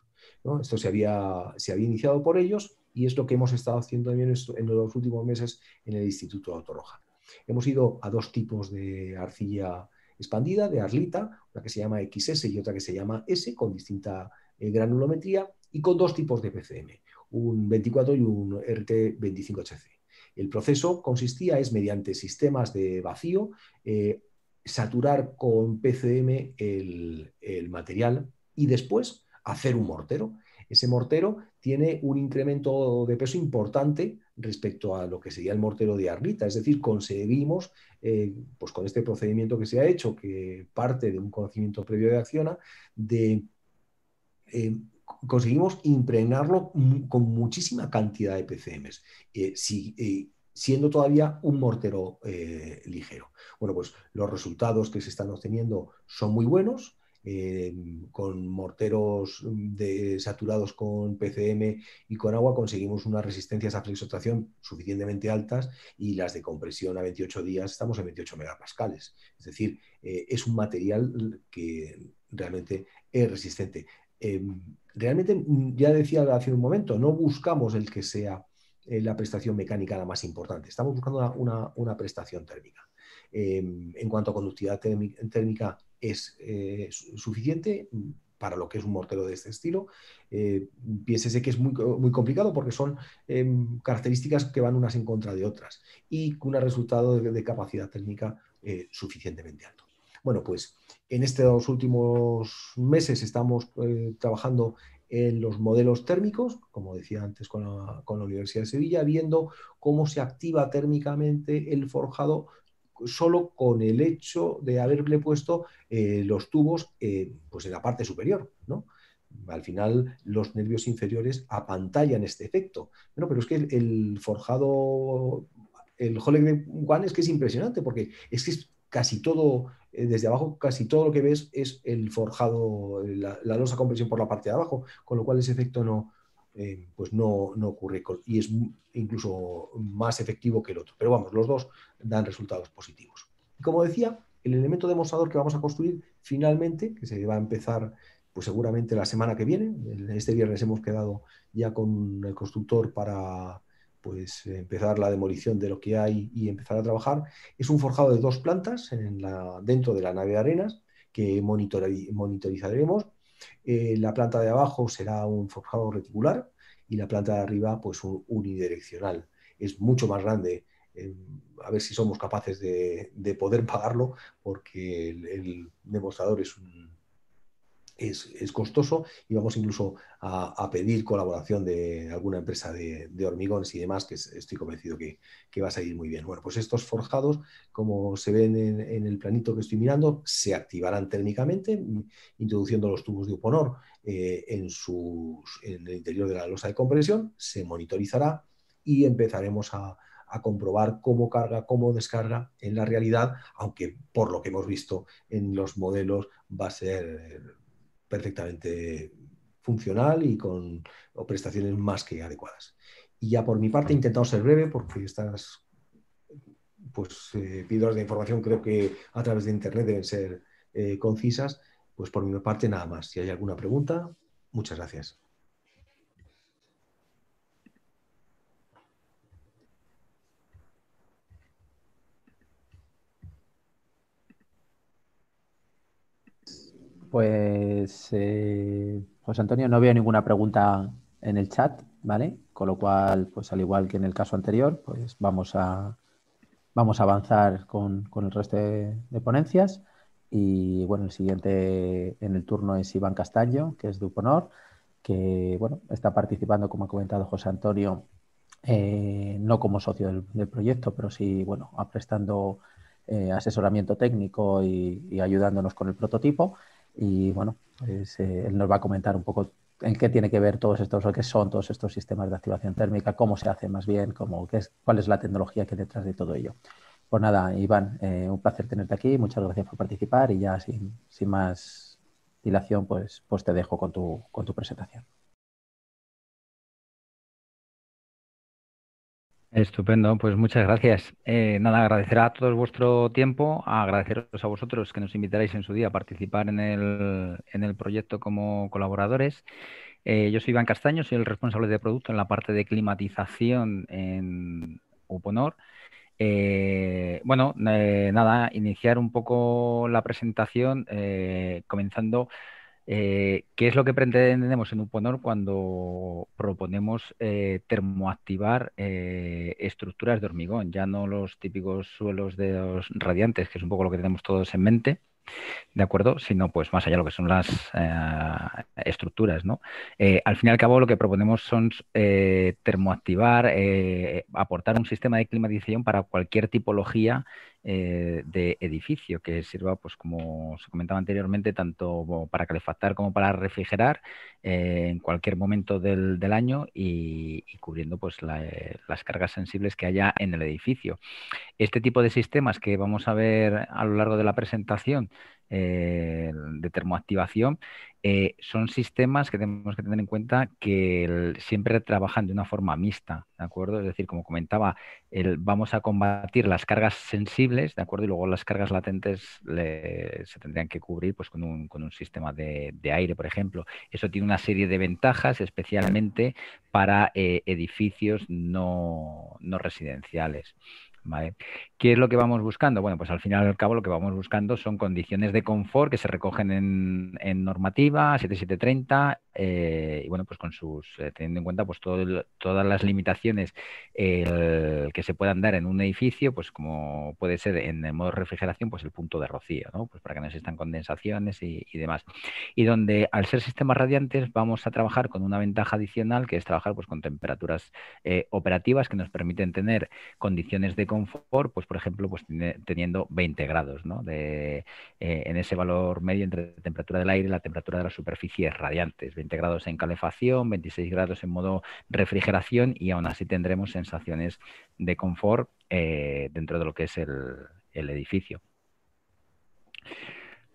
B: Esto se había, se había iniciado por ellos y es lo que hemos estado haciendo también en los últimos meses en el Instituto de Autorroja. Hemos ido a dos tipos de arcilla expandida, de arlita, una que se llama XS y otra que se llama S, con distinta eh, granulometría y con dos tipos de PCM, un 24 y un RT25HC. El proceso consistía es mediante sistemas de vacío eh, saturar con PCM el, material y después hacer un mortero. Ese mortero tiene un incremento de peso importante respecto a lo que sería el mortero de arrita. Es decir, conseguimos, eh, pues con este procedimiento que se ha hecho, que parte de un conocimiento previo de Acciona, de eh, conseguimos impregnarlo con muchísima cantidad de PCMs, eh, eh, siendo todavía un mortero ligero. Bueno, pues los resultados que se están obteniendo son muy buenos. con morteros mm, de, saturados con PCM y con agua conseguimos unas resistencias a flexotracción suficientemente altas y las de compresión a 28 días estamos en 28 megapascales. Es decir, es un material que realmente es resistente. Em, realmente, mm, ya decía hace un momento, no buscamos el que sea eh, la prestación mecánica la más importante, estamos buscando una, prestación térmica. Em, en cuanto a conductividad térmica, es eh, suficiente mm, para lo que es un mortero de este estilo. Eh, piénsese que es muy, complicado porque son em, características que van unas en contra de otras y con un resultado de, de capacidad térmica suficientemente alto. Bueno, pues en estos últimos meses estamos eh, trabajando en los modelos térmicos, como decía antes con la, Universidad de Sevilla, viendo cómo se activa térmicamente el forjado solo con el hecho de haberle puesto eh, los tubos pues en la parte superior, ¿no? Al final los nervios inferiores apantallan este efecto. Bueno, pero es que el, forjado, el Hollywood One es que es impresionante porque es que es casi todo eh, desde abajo casi todo lo que ves es el forjado, la, losa compresión por la parte de abajo, con lo cual ese efecto no, eh, pues no, ocurre y es incluso más efectivo que el otro. Pero vamos, los dos dan resultados positivos. como decía, el elemento demostrador que vamos a construir finalmente, que se va a empezar pues seguramente la semana que viene, este viernes hemos quedado ya con el constructor para, pues empezar la demolición de lo que hay y empezar a trabajar. Es un forjado de dos plantas dentro de la nave de arenas que monitorizaremos. Eh, la planta de abajo será un forjado reticular y la planta de arriba pues un unidireccional. Es mucho más grande. Eh, a ver si somos capaces de, poder pagarlo porque el demostrador es un, es, costoso y vamos incluso a, pedir colaboración de alguna empresa de, de, hormigones y demás, que estoy convencido que, que, va a salir muy bien. Bueno, pues estos forjados, como se ven en, el planito que estoy mirando, se activarán térmicamente, introduciendo los tubos de uponor eh, en, sus, en el interior de la losa de compresión, se monitorizará y empezaremos a, a comprobar cómo carga, cómo descarga en la realidad, aunque por lo que hemos visto en los modelos va a ser perfectamente funcional y con prestaciones más que adecuadas. Y ya por mi parte he intentado ser breve porque estas pues, eh, píldoras de información creo que a través de Internet deben ser eh, concisas. Pues por mi parte nada más. Si hay alguna pregunta, muchas gracias.
A: Pues, eh, José Antonio, no veo ninguna pregunta en el chat, ¿vale? Con lo cual, pues al igual que en el caso anterior, pues vamos a, vamos a avanzar con, con el resto de, ponencias. Y bueno, el siguiente en el turno es Iván Castaño, que es de Uponor, que bueno, está participando, como ha comentado José Antonio, eh, no como socio del, proyecto, pero sí, bueno, prestando eh, asesoramiento técnico y, y ayudándonos con el prototipo. Y bueno, pues, eh, él nos va a comentar un poco en qué tiene que ver todos estos, o qué son todos estos sistemas de activación térmica, cómo se hace más bien, cómo, es, cuál es la tecnología que hay detrás de todo ello. Pues nada, Iván, eh, un placer tenerte aquí, muchas gracias por participar y ya sin, sin más dilación, pues, pues te dejo con tu, con tu presentación.
B: Estupendo, pues muchas gracias. Eh, nada, agradecer a todos
C: vuestro tiempo, agradeceros a vosotros que nos invitaréis en su día a participar en el, proyecto como colaboradores. Eh, yo soy Iván Castaño, soy el responsable de producto en la parte de climatización en Uponor. Eh, bueno, nada, iniciar un poco la presentación comenzando eh, ¿Qué es lo que pretendemos en Uponor cuando proponemos eh, termoactivar eh, estructuras de hormigón? Ya no los típicos suelos de radiantes, que es un poco lo que tenemos todos en mente, ¿de acuerdo? Sino pues más allá de lo que son las estructuras, al fin y al cabo lo que proponemos son termoactivar, aportar un sistema de climatización para cualquier tipología eh, de edificio que sirva, pues como se comentaba anteriormente, tanto para calefactar como para refrigerar eh, en cualquier momento del, año y, cubriendo pues eh, las cargas sensibles que haya en el edificio. Este tipo de sistemas que vamos a ver a lo largo de la presentación eh, de termoactivación, eh, son sistemas que tenemos que tener en cuenta que siempre trabajan de una forma mixta, ¿de acuerdo? Es decir, como comentaba, vamos a combatir las cargas sensibles, ¿de acuerdo? Y luego las cargas latentes se tendrían que cubrir pues, con, un, sistema de, aire, por ejemplo. Eso tiene una serie de ventajas, especialmente para eh, edificios no, no residenciales. ¿Vale? ¿Qué es lo que vamos buscando? Bueno, pues al final y al cabo lo que vamos buscando son condiciones de confort que se recogen en, normativa 7730 eh, y bueno, pues con sus, eh, teniendo en cuenta pues todas las limitaciones que se puedan dar en un edificio, pues como puede ser en el modo refrigeración, pues el punto de rocío, ¿no? Pues para que no existan condensaciones y, demás. Y donde al ser sistemas radiantes vamos a trabajar con una ventaja adicional que es trabajar pues con temperaturas eh, operativas que nos permiten tener condiciones de confort, pues por ejemplo, pues teniendo 20 grados, ¿no? De, eh, en ese valor medio entre la temperatura del aire y la temperatura de las superficies radiantes, 20 grados en calefacción, 26 grados en modo refrigeración y aún así tendremos sensaciones de confort eh, dentro de lo que es el edificio.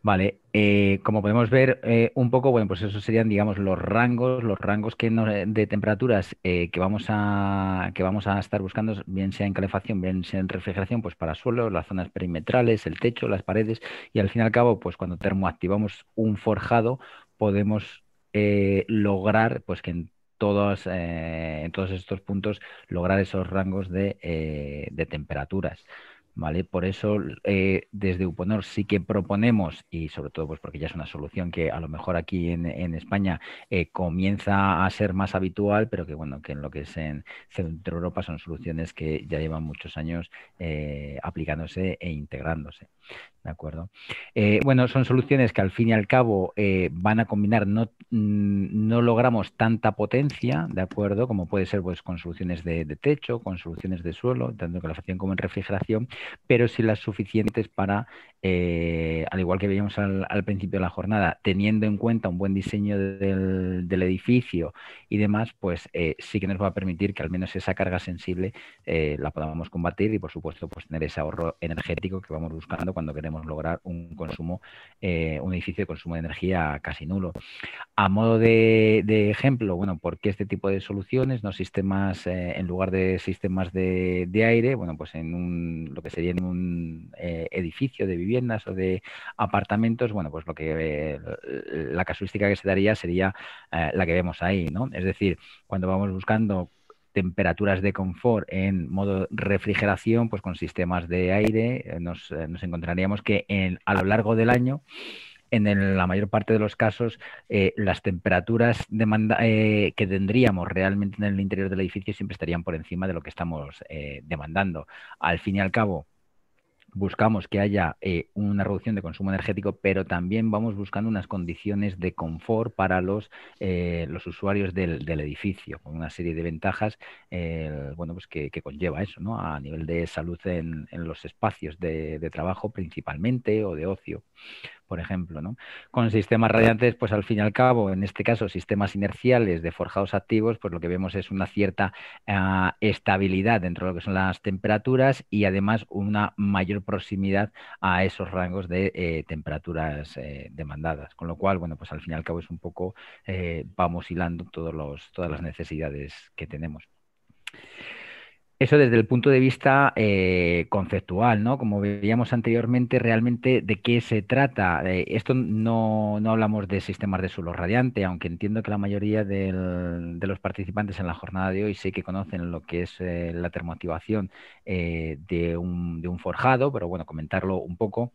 C: Vale, eh, como podemos ver eh, un poco, bueno, pues esos serían, digamos, los rangos, los rangos que eh, de temperaturas que, vamos a, que vamos a estar buscando, bien sea en calefacción, bien sea en refrigeración, pues para suelos, las zonas perimetrales, el techo, las paredes, y al fin y al cabo, pues cuando termoactivamos un forjado, podemos lograr, pues que en todos, en todos estos puntos, lograr esos rangos de, de temperaturas. ¿vale? Por eso eh, desde Uponor sí que proponemos, y sobre todo pues, porque ya es una solución que a lo mejor aquí en, España eh, comienza a ser más habitual, pero que bueno, que en lo que es en Centro Europa son soluciones que ya llevan muchos años eh, aplicándose e integrándose. ¿De acuerdo? Eh, bueno, son soluciones que al fin y al cabo eh, van a combinar, no, mm, no, logramos tanta potencia, ¿de acuerdo? Como puede ser pues, con soluciones de, de techo, con soluciones de suelo, tanto en calefacción como en refrigeración, pero sí las suficientes para eh, al igual que veíamos al, principio de la jornada, teniendo en cuenta un buen diseño del, edificio y demás, pues eh, sí que nos va a permitir que al menos esa carga sensible eh, la podamos combatir y por supuesto pues tener ese ahorro energético que vamos buscando cuando queremos lograr un consumo, un edificio de consumo de energía casi nulo. A modo de, ejemplo, bueno, ¿por qué este tipo de soluciones, no sistemas en lugar de sistemas de, aire, bueno, pues en un, lo que sería en un edificio de vivienda? viviendas o de apartamentos, bueno, pues lo que eh, la casuística que se daría sería eh, la que vemos ahí, ¿no? Es decir, cuando vamos buscando temperaturas de confort en modo refrigeración, pues con sistemas de aire, eh, nos, encontraríamos que en, a lo largo del año en la mayor parte de los casos las temperaturas demanda, que tendríamos realmente en el interior del edificio siempre estarían por encima de lo que estamos demandando. Al fin y al cabo, buscamos que haya eh, una reducción de consumo energético, pero también vamos buscando unas condiciones de confort para los, eh, los usuarios del, edificio, con una serie de ventajas eh, bueno, pues que, conlleva eso, ¿no? a nivel de salud en, los espacios de, trabajo principalmente o de ocio por ejemplo. ¿no? Con sistemas radiantes, pues al fin y al cabo, en este caso, sistemas inerciales de forjados activos, pues lo que vemos es una cierta ah, estabilidad dentro de lo que son las temperaturas y además una mayor proximidad a esos rangos de eh, temperaturas eh, demandadas. Con lo cual, bueno, pues al fin y al cabo es un poco, eh, vamos hilando todos los, todas las necesidades que tenemos. Eso desde el punto de vista eh, conceptual, ¿no? Como veíamos anteriormente, realmente de qué se trata. Eh, esto no, hablamos de sistemas de suelo radiante, aunque entiendo que la mayoría de los participantes en la jornada de hoy sí que conocen lo que es eh, la termoactivación de de un forjado, pero bueno, comentarlo un poco.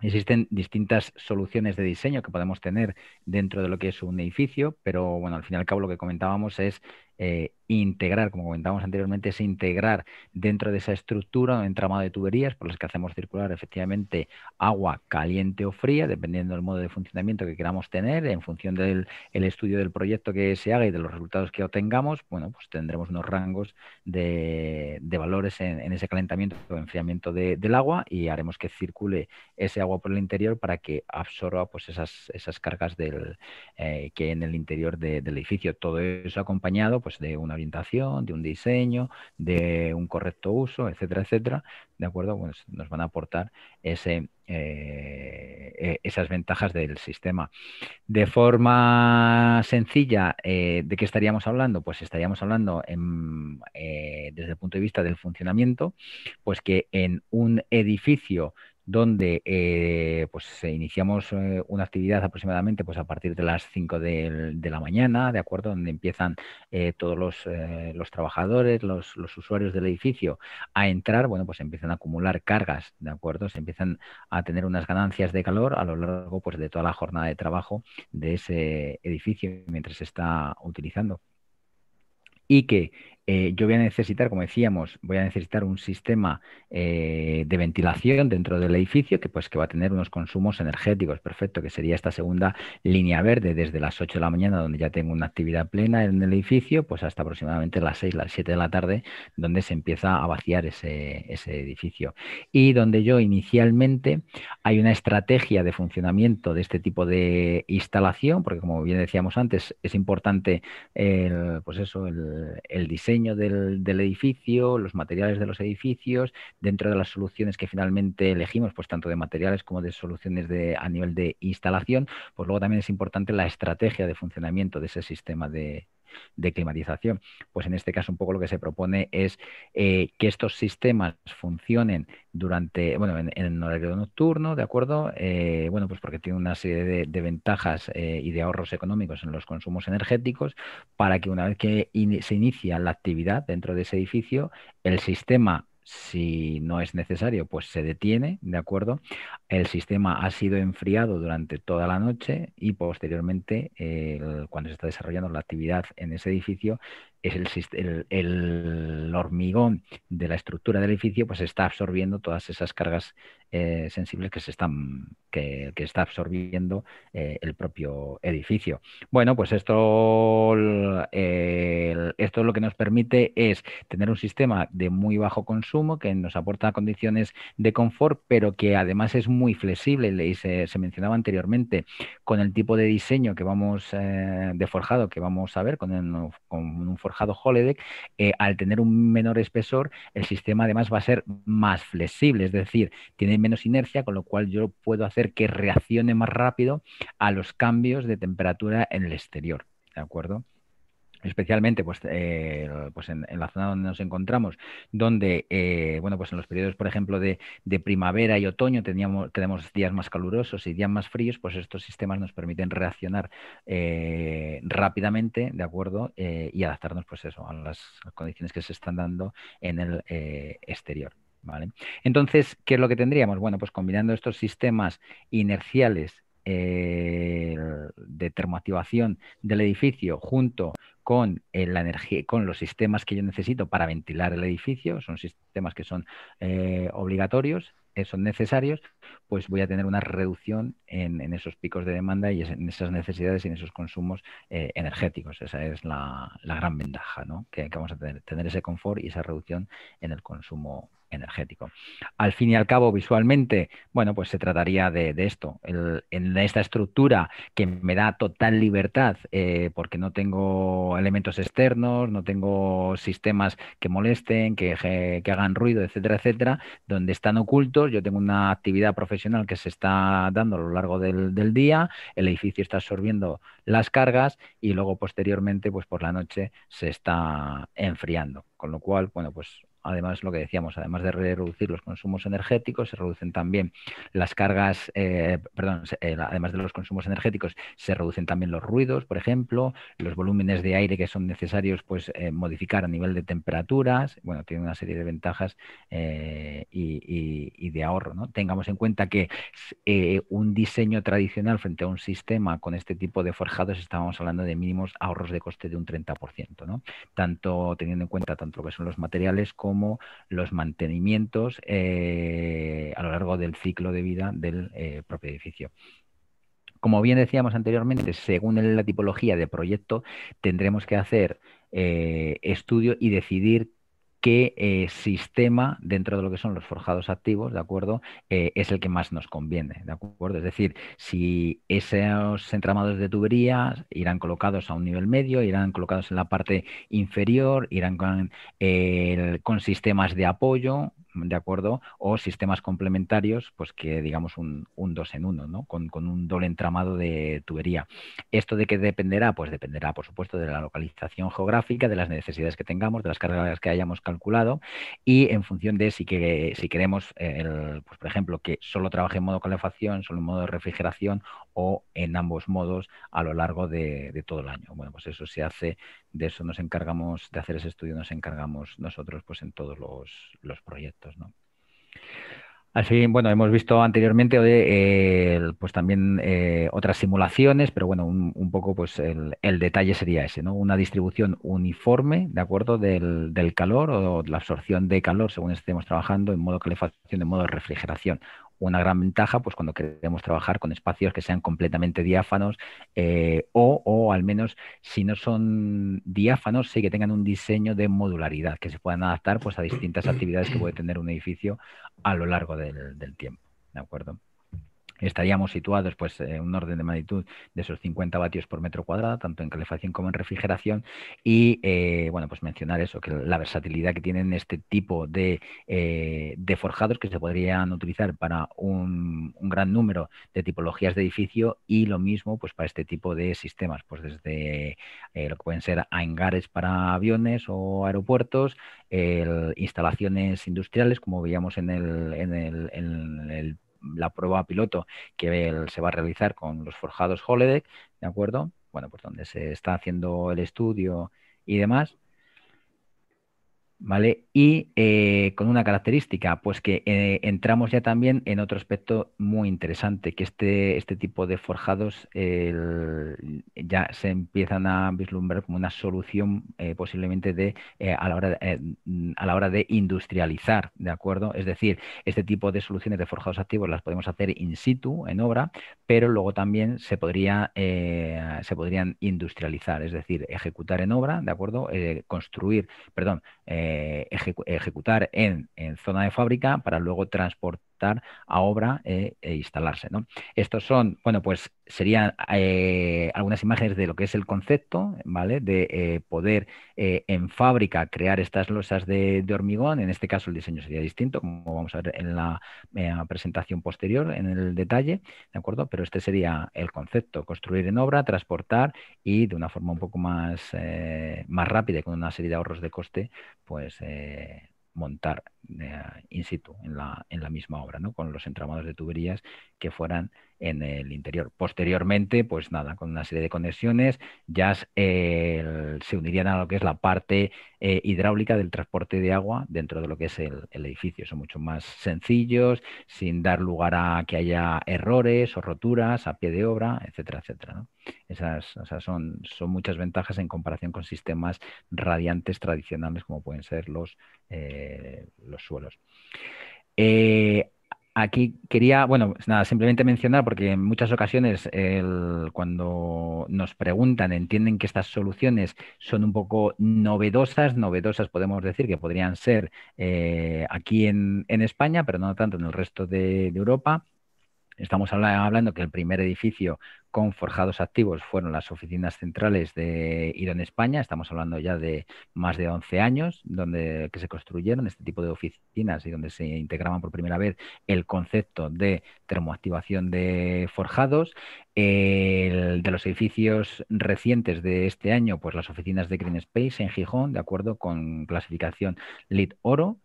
C: Existen distintas soluciones de diseño que podemos tener dentro de lo que es un edificio, pero bueno, al fin y al cabo lo que comentábamos es eh, integrar, como comentábamos anteriormente, es integrar dentro de esa estructura, un entramado de tuberías por las que hacemos circular efectivamente agua caliente o fría, dependiendo del modo de funcionamiento que queramos tener, en función del estudio del proyecto que se haga y de los resultados que obtengamos, bueno, pues tendremos unos rangos de, valores en, ese calentamiento o enfriamiento del agua y haremos que circule ese agua por el interior para que absorba pues esas, cargas eh, que hay en el interior del edificio. Todo eso acompañado pues de una orientación, de un diseño, de un correcto uso, etcétera, etcétera, ¿de acuerdo? Pues nos van a aportar ese, eh, eh, esas ventajas del sistema. De forma sencilla, eh, ¿de qué estaríamos hablando? Pues estaríamos hablando desde el punto de vista del funcionamiento, pues que en un edificio donde eh, pues iniciamos eh, una actividad aproximadamente pues a partir de las 5 de, la mañana, ¿de acuerdo? Donde empiezan eh, todos los, trabajadores, los, usuarios del edificio a entrar, bueno, pues empiezan a acumular cargas, ¿de acuerdo? Se empiezan a tener unas ganancias de calor a lo largo pues de toda la jornada de trabajo de ese edificio mientras se está utilizando y que eh, yo voy a necesitar, como decíamos, voy a necesitar un sistema eh, de ventilación dentro del edificio que, pues, que va a tener unos consumos energéticos, perfecto, que sería esta segunda línea verde desde las 8 de la mañana, donde ya tengo una actividad plena en el edificio, pues hasta aproximadamente las 6, las 7 de la tarde, donde se empieza a vaciar ese, edificio. Y donde yo inicialmente hay una estrategia de funcionamiento de este tipo de instalación, porque como bien decíamos antes, es importante pues eso, el diseño del, del, edificio, los materiales de los edificios, dentro de las soluciones que finalmente elegimos, pues tanto de materiales como de soluciones de, a nivel de instalación, pues luego también es importante la estrategia de funcionamiento de ese sistema de, de climatización. Pues en este caso un poco lo que se propone es eh, que estos sistemas funcionen durante, bueno, en, el horario nocturno, ¿de acuerdo? Eh, bueno, pues porque tiene una serie de, ventajas eh, y de ahorros económicos en los consumos energéticos para que una vez que se inicia la actividad dentro de ese edificio, el sistema si no es necesario, pues se detiene, ¿de acuerdo? El sistema ha sido enfriado durante toda la noche y posteriormente, cuando se está desarrollando la actividad en ese edificio, es el, el, hormigón de la estructura del edificio, pues está absorbiendo todas esas cargas eh, sensibles que se están que, está absorbiendo eh, el propio edificio. Bueno, pues esto, esto lo que nos permite es tener un sistema de muy bajo consumo que nos aporta condiciones de confort, pero que además es muy flexible. Y se, mencionaba anteriormente con el tipo de diseño que vamos eh, de forjado que vamos a ver con, un forjado Holodeck, al tener un menor espesor, el sistema además va a ser más flexible, es decir, tiene menos inercia, con lo cual yo puedo hacer que reaccione más rápido a los cambios de temperatura en el exterior, ¿de acuerdo? especialmente pues, eh, pues en, la zona donde nos encontramos, donde eh, bueno, pues en los periodos, por ejemplo, de, primavera y otoño teníamos, tenemos días más calurosos y días más fríos, pues estos sistemas nos permiten reaccionar eh, rápidamente, ¿de acuerdo? y adaptarnos pues eso, a las condiciones que se están dando en el exterior. ¿vale? Entonces, ¿qué es lo que tendríamos? Bueno, pues combinando estos sistemas inerciales eh, de termoactivación del edificio junto con eh, la energía, con los sistemas que yo necesito para ventilar el edificio, son sistemas que son eh, obligatorios, son necesarios, pues voy a tener una reducción en, esos picos de demanda y en esas necesidades y en esos consumos energéticos. Esa es la, gran ventaja, ¿no? Que, vamos a tener, tener ese confort y esa reducción en el consumo energético. Al fin y al cabo, visualmente, bueno, pues se trataría de, esto, en esta estructura que me da total libertad eh, porque no tengo elementos externos, no tengo sistemas que molesten, que, hagan ruido, etcétera, etcétera, donde están ocultos, yo tengo una actividad profesional que se está dando a lo largo del, del día, el edificio está absorbiendo las cargas y luego posteriormente, pues por la noche se está enfriando. Con lo cual, bueno, pues además lo que decíamos, además de reducir los consumos energéticos, se reducen también las cargas, eh, perdón, eh, además de los consumos energéticos, se reducen también los ruidos, por ejemplo, los volúmenes de aire que son necesarios pues eh, modificar a nivel de temperaturas, bueno, tiene una serie de ventajas y, de ahorro, ¿no? Tengamos en cuenta que un diseño tradicional frente a un sistema con este tipo de forjados estábamos hablando de mínimos ahorros de coste de un 30%, ¿no? Tanto teniendo en cuenta tanto lo que son los materiales como los mantenimientos eh, a lo largo del ciclo de vida del eh, propio edificio. Como bien decíamos anteriormente, según la tipología de proyecto, tendremos que hacer eh, estudio y decidir qué eh, sistema dentro de lo que son los forjados activos, ¿de acuerdo? Eh, es el que más nos conviene, ¿de acuerdo? Es decir, si esos entramados de tuberías irán colocados a un nivel medio, irán colocados en la parte inferior, irán con eh, sistemas de apoyo, ¿de acuerdo? O sistemas complementarios, pues que digamos un, un dos en uno, ¿no? Con, un doble entramado de tubería. ¿Esto de qué dependerá? Pues dependerá, por supuesto, de la localización geográfica, de las necesidades que tengamos, de las cargas que hayamos calculado y en función de si, que, si queremos, eh, pues, por ejemplo, que solo trabaje en modo calefacción, solo en modo de refrigeración o en ambos modos a lo largo de, todo el año. Bueno, pues eso se hace, de eso nos encargamos, de hacer ese estudio nos encargamos nosotros pues en todos los proyectos. ¿no? Así, bueno, hemos visto anteriormente pues también eh, otras simulaciones, pero bueno, un, poco pues el, detalle sería ese, Una distribución uniforme, ¿de acuerdo? Del, del, calor o la absorción de calor según estemos trabajando en modo calefacción, en modo refrigeración una gran ventaja pues cuando queremos trabajar con espacios que sean completamente diáfanos eh, o, al menos si no son diáfanos, sí que tengan un diseño de modularidad, que se puedan adaptar pues a distintas actividades que puede tener un edificio a lo largo del, del tiempo. ¿De acuerdo? estaríamos situados pues en un orden de magnitud de esos 50 vatios por metro cuadrado, tanto en calefacción como en refrigeración. Y eh, bueno, pues mencionar eso, que la versatilidad que tienen este tipo de, eh, forjados que se podrían utilizar para un, gran número de tipologías de edificio y lo mismo pues para este tipo de sistemas, pues desde eh, lo que pueden ser hangares para aviones o aeropuertos, instalaciones industriales, como veíamos en el, el, en el la prueba piloto que se va a realizar con los forjados Holodeck, ¿de acuerdo? Bueno, por pues donde se está haciendo el estudio y demás. ¿vale? Y eh, con una característica, pues que eh, entramos ya también en otro aspecto muy interesante, que este, este tipo de forjados ya se empiezan a vislumbrar como una solución eh, posiblemente de, a, la hora de, a la hora de industrializar, ¿de acuerdo? Es decir, este tipo de soluciones de forjados activos las podemos hacer in situ, en obra, pero luego también se, podría, se podrían industrializar, es decir, ejecutar en obra, ¿de acuerdo? construir, perdón, eh, ejecutar en, en, zona de fábrica para luego transportar a obra eh, e instalarse. ¿no? Estos son, bueno, pues serían eh, algunas imágenes de lo que es el concepto, ¿vale? De eh, poder en fábrica crear estas losas de, hormigón. En este caso el diseño sería distinto, como vamos a ver en la presentación posterior, en el detalle, ¿de acuerdo? Pero este sería el concepto, construir en obra, transportar y de una forma un poco más, más rápida y con una serie de ahorros de coste, pues montar eh, in situ en la, en la misma obra, ¿no? con los entramados de tuberías que fueran en el interior. Posteriormente, pues nada, con una serie de conexiones, ya eh, se unirían a lo que es la parte eh, hidráulica del transporte de agua dentro de lo que es el, edificio. Son mucho más sencillos, sin dar lugar a que haya errores o roturas a pie de obra, etcétera, etcétera. Esas, son, muchas ventajas en comparación con sistemas radiantes tradicionales como pueden ser los, eh, los suelos. Aquí quería, bueno, pues nada, simplemente mencionar, porque en muchas ocasiones cuando nos preguntan, entienden que estas soluciones son un poco novedosas, novedosas podemos decir que podrían ser eh, aquí en, España, pero no tanto en el resto de Europa Estamos hablando que el primer edificio con forjados activos fueron las oficinas centrales de irón España. Estamos hablando ya de más de 11 años donde que se construyeron este tipo de oficinas y donde se integraban por primera vez el concepto de termoactivación de forjados. de los edificios recientes de este año, pues las oficinas de Green Space en Gijón, de acuerdo con clasificación Lit Oro,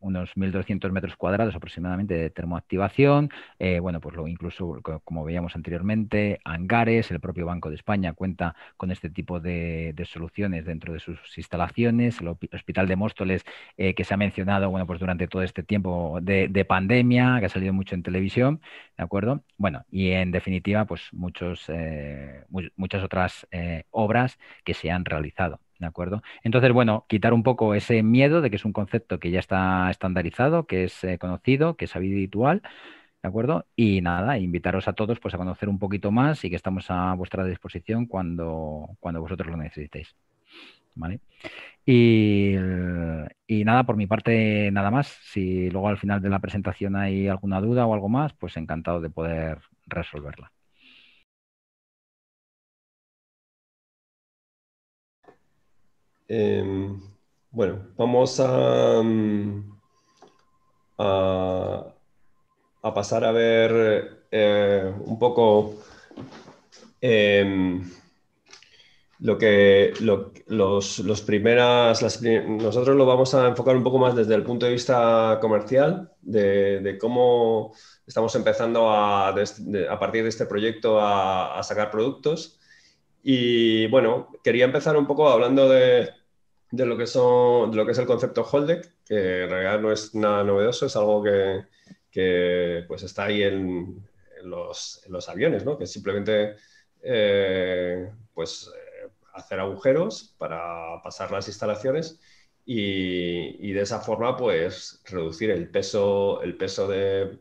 C: unos 1.200 metros cuadrados aproximadamente de termoactivación. Eh, bueno, pues lo incluso, como veíamos anteriormente, hangares, el propio Banco de España cuenta con este tipo de, soluciones dentro de sus instalaciones. El Hospital de Móstoles, eh, que se ha mencionado, bueno, pues durante todo este tiempo de, pandemia, que ha salido mucho en televisión, ¿de acuerdo? Bueno, y en definitiva, pues muchos, eh, muchas otras obras que se han realizado. ¿De acuerdo? Entonces, bueno, quitar un poco ese miedo de que es un concepto que ya está estandarizado, que es eh, conocido, que es habitual, ¿de acuerdo? Y nada, invitaros a todos pues, a conocer un poquito más y que estamos a vuestra disposición cuando, cuando vosotros lo necesitéis. ¿Vale? y, nada, por mi parte, nada más. Si luego al final de la presentación hay alguna duda o algo más, pues encantado de poder
B: resolverla.
D: Em, bueno, vamos mm, a, a, pasar a ver eh, un poco em, lo que los, los, primeras, nosotros lo vamos a enfocar un poco más desde el punto de vista comercial, de, cómo estamos empezando a, partir de este proyecto a, sacar productos. Y bueno, quería empezar un poco hablando de, de lo que, son, de lo que es el concepto Holdec, que en realidad no es nada novedoso, es algo que, pues, está ahí en, los, aviones, ¿no? que es simplemente eh, pues, eh, hacer agujeros para pasar las instalaciones y, de esa forma pues, reducir el peso, el peso de,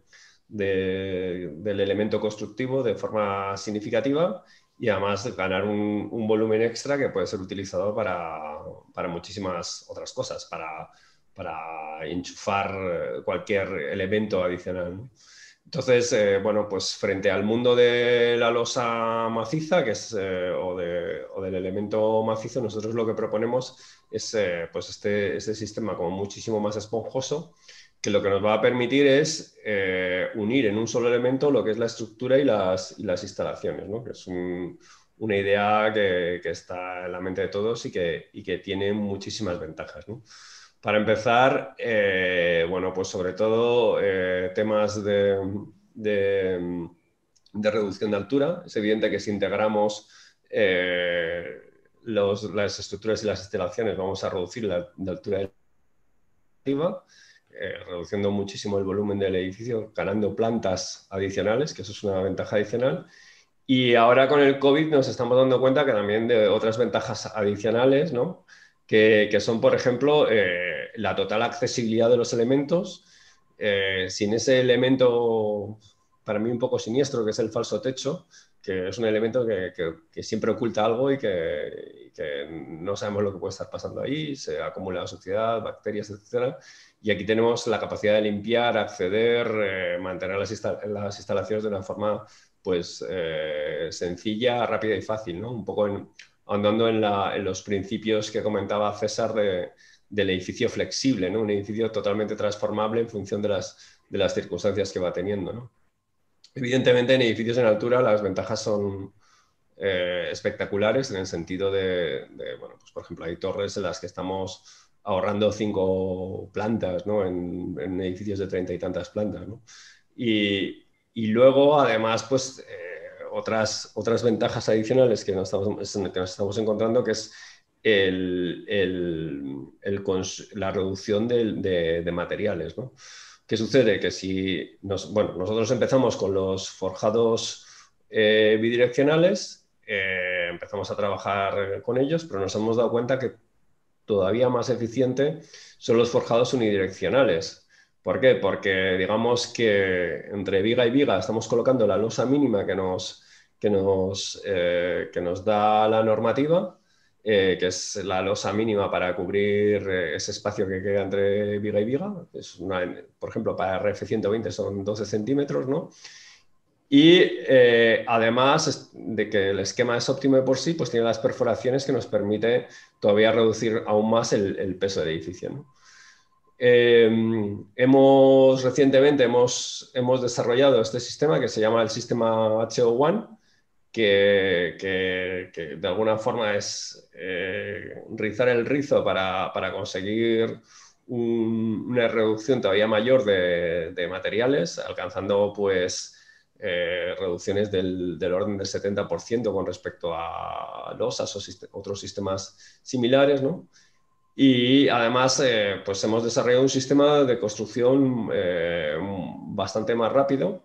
D: del elemento constructivo de forma significativa y además ganar un, volumen extra que puede ser utilizado para, muchísimas otras cosas, para, enchufar eh, cualquier elemento adicional. Entonces, eh, bueno, pues frente al mundo de la losa maciza, que es, eh, o, del elemento macizo, nosotros lo que proponemos es pues este, este, sistema como muchísimo más esponjoso, que lo que nos va a permitir es eh, unir en un solo elemento lo que es la estructura y las, instalaciones, que es una idea que, está en la mente de todos y que, tiene muchísimas ventajas. Para empezar, eh, bueno, pues sobre todo eh, temas de, reducción de altura. Es evidente que si integramos las estructuras y las instalaciones vamos a reducir la, altura eh, reduciendo muchísimo el volumen del edificio, ganando plantas adicionales, que eso es una ventaja adicional. Y ahora con el COVID nos estamos dando cuenta que también de otras ventajas adicionales, que, son, por ejemplo, eh, la total accesibilidad de los elementos. Eh, sin ese elemento, para mí un poco siniestro, que es el falso techo, que es un elemento que, siempre oculta algo y que, no sabemos lo que puede estar pasando ahí, se acumula suciedad, bacterias, etc. Y aquí tenemos la capacidad de limpiar, acceder, eh, mantener las, instalaciones de una forma pues, eh, sencilla, rápida y fácil, ¿no? un poco andando en, los principios que comentaba César del edificio flexible, ¿no? un edificio totalmente transformable en función de las, de las circunstancias que va teniendo. ¿no? Evidentemente, en edificios en altura las ventajas son eh, espectaculares en el sentido de, bueno, pues por ejemplo, hay torres en las que estamos ahorrando cinco plantas, ¿no? En, edificios de treinta y tantas plantas, ¿no? Y, luego, además, pues eh, otras, otras ventajas adicionales que nos estamos, encontrando, que es la reducción de, de materiales, ¿no? ¿Qué sucede? Que si bueno, nosotros empezamos con los forjados eh, bidireccionales, eh, empezamos a trabajar con ellos, pero nos hemos dado cuenta que todavía más eficiente son los forjados unidireccionales. ¿Por qué? Porque digamos que entre viga y viga estamos colocando la losa mínima que nos, que nos, eh, que nos da la normativa eh, que es la losa mínima para cubrir eh, ese espacio que queda entre viga y viga. por ejemplo, para RF120 son 12 centímetros, Y eh, además de que el esquema es óptimo de por sí, pues tiene las perforaciones que nos permite todavía reducir aún más el, peso del edificio. Em, hemos recientemente hemos, hemos desarrollado este sistema que se llama el sistema HO1, que, de alguna forma es eh, rizar el rizo para, conseguir una reducción todavía mayor de, materiales, alcanzando pues, eh, reducciones del, orden del 70% con respecto a los otros sistemas similares, Y además, eh, pues hemos desarrollado un sistema de construcción bastante más rápido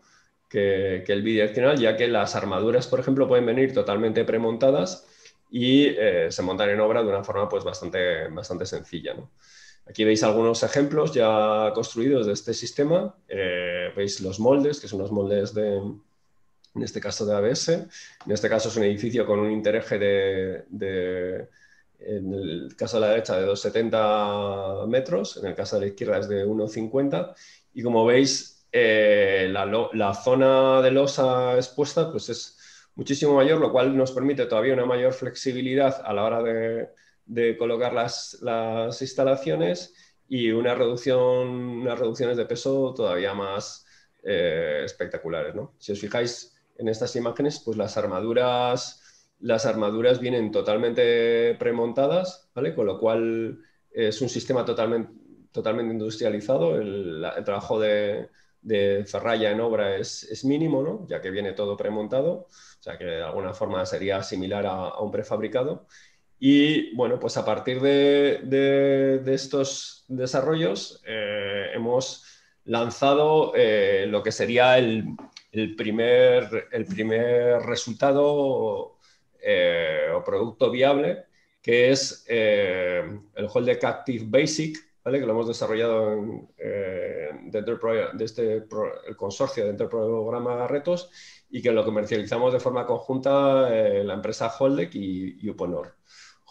D: que, que el bidireccional, ya que las armaduras, por ejemplo, pueden venir totalmente premontadas y eh, se montan en obra de una forma pues, bastante, bastante sencilla. Aquí veis algunos ejemplos ya construidos de este sistema. Eh, veis los moldes, que son los moldes de, en este caso de ABS. En este caso es un edificio con un intereje de en el caso de la derecha, de 2,70 metros, en el caso de la izquierda es de 1,50. Y como veis, eh, la, zona de losa expuesta pues es muchísimo mayor, lo cual nos permite todavía una mayor flexibilidad a la hora de, colocar las, instalaciones y unas reducciones de peso todavía más eh, espectaculares. Si os fijáis en estas imágenes, pues las armaduras, las armaduras vienen totalmente premontadas, ¿vale? con lo cual es un sistema totalmente, totalmente industrializado. el trabajo de, de ferralla en obra es, mínimo, ¿no? ya que viene todo premontado, o sea que de alguna forma sería similar a, un prefabricado. Y bueno, pues a partir de, estos desarrollos eh, hemos lanzado eh, lo que sería el, primer, el primer resultado eh, o producto viable, que es el de Active Basic, que lo hemos desarrollado eh, dentro este consorcio dentro del programa Retos y que lo comercializamos de forma conjunta eh, la empresa Holdec y, Uponor.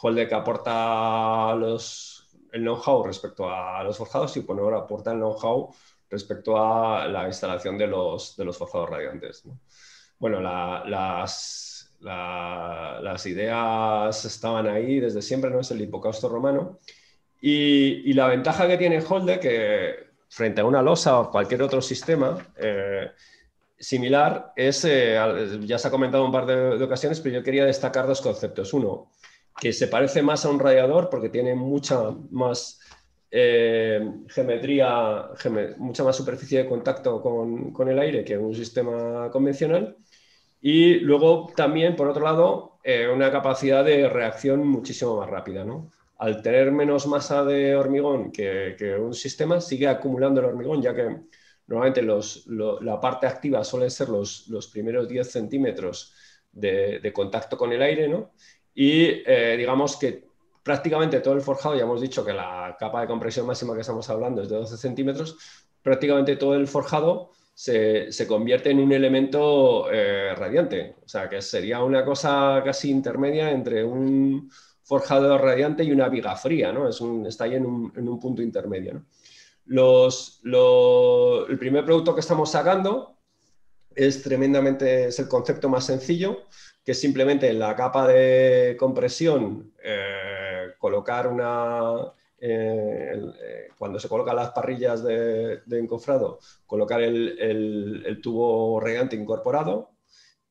D: Holdec aporta el know-how respecto a los forjados y Uponor aporta el know-how respecto a la instalación de los, de forjados radiantes. Bueno, las, las ideas estaban ahí desde siempre, ¿no? Es el hipocausto romano y, la ventaja que tiene Holder, que frente a una losa o cualquier otro sistema eh, similar, es, eh, ya se ha comentado un par de, ocasiones, pero yo quería destacar dos conceptos. Uno, que se parece más a un radiador porque tiene mucha más eh, geometría, mucha más superficie de contacto con, el aire que un sistema convencional. Y luego también, por otro lado, una capacidad de reacción muchísimo más rápida. ¿no? al tener menos masa de hormigón que, un sistema, sigue acumulando el hormigón, ya que normalmente la parte activa suele ser los, primeros 10 centímetros de, contacto con el aire, ¿no? Y eh, digamos que prácticamente todo el forjado, ya hemos dicho que la capa de compresión máxima que estamos hablando es de 12 centímetros, prácticamente todo el forjado se, convierte en un elemento eh, radiante, o sea, que sería una cosa casi intermedia entre un forjado radiante y una viga fría, ¿no? Es un, está ahí en un, punto intermedio, Los, el primer producto que estamos sacando es tremendamente, es el concepto más sencillo, que es simplemente en la capa de compresión eh, colocar una, eh, eh, cuando se colocan las parrillas de, encofrado, colocar el, tubo radiante incorporado,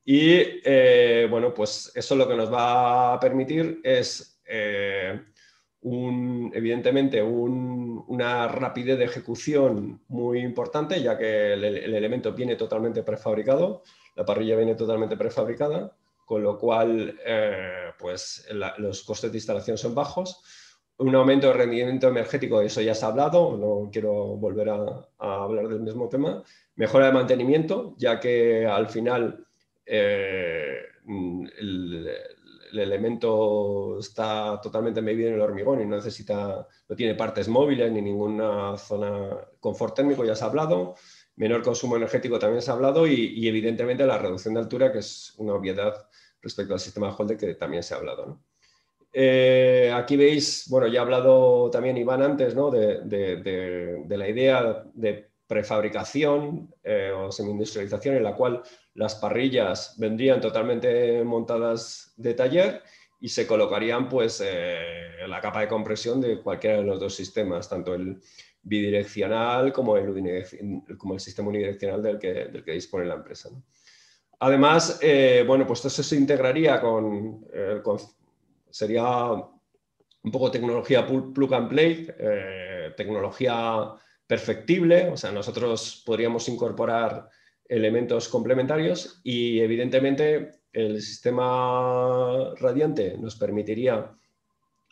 D: y eh, bueno, pues eso lo que nos va a permitir es, eh, un, evidentemente, una rapidez de ejecución muy importante, ya que el, elemento viene totalmente prefabricado, la parrilla viene totalmente prefabricada, con lo cual eh, pues los costes de instalación son bajos. Un aumento de rendimiento energético, eso ya se ha hablado, no quiero volver a hablar del mismo tema. Mejora de mantenimiento, ya que al final eh, el, elemento está totalmente medido en el hormigón y no necesita, no tiene partes móviles ni ninguna zona confort térmico, ya se ha hablado, menor consumo energético también se ha hablado y, evidentemente la reducción de altura, que es una obviedad respecto al sistema de que también se ha hablado. Eh, aquí veis, bueno, ya ha hablado también Iván antes ¿no? de, la idea de prefabricación eh, o semi-industrialización en la cual las parrillas vendrían totalmente montadas de taller y se colocarían pues eh, la capa de compresión de cualquiera de los dos sistemas, tanto el bidireccional como el, como el sistema unidireccional del que, del que dispone la empresa. Además, eh, bueno, pues esto se integraría con, con, sería un poco tecnología plug and play, tecnología perfectible, o sea, nosotros podríamos incorporar elementos complementarios y evidentemente el sistema radiante nos permitiría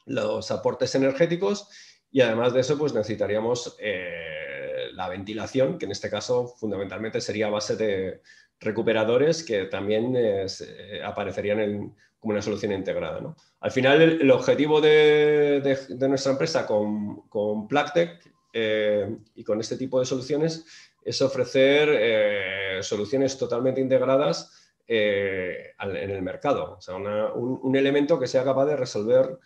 D: los aportes energéticos y además de eso pues necesitaríamos eh, la ventilación, que en este caso fundamentalmente sería a base de recuperadores que también eh, eh, aparecerían como una solución integrada. Al final el, objetivo de, nuestra empresa con, con Plactec eh, y con este tipo de soluciones es ofrecer eh, soluciones totalmente integradas eh, en el mercado. O sea, un, elemento que sea capaz de resolver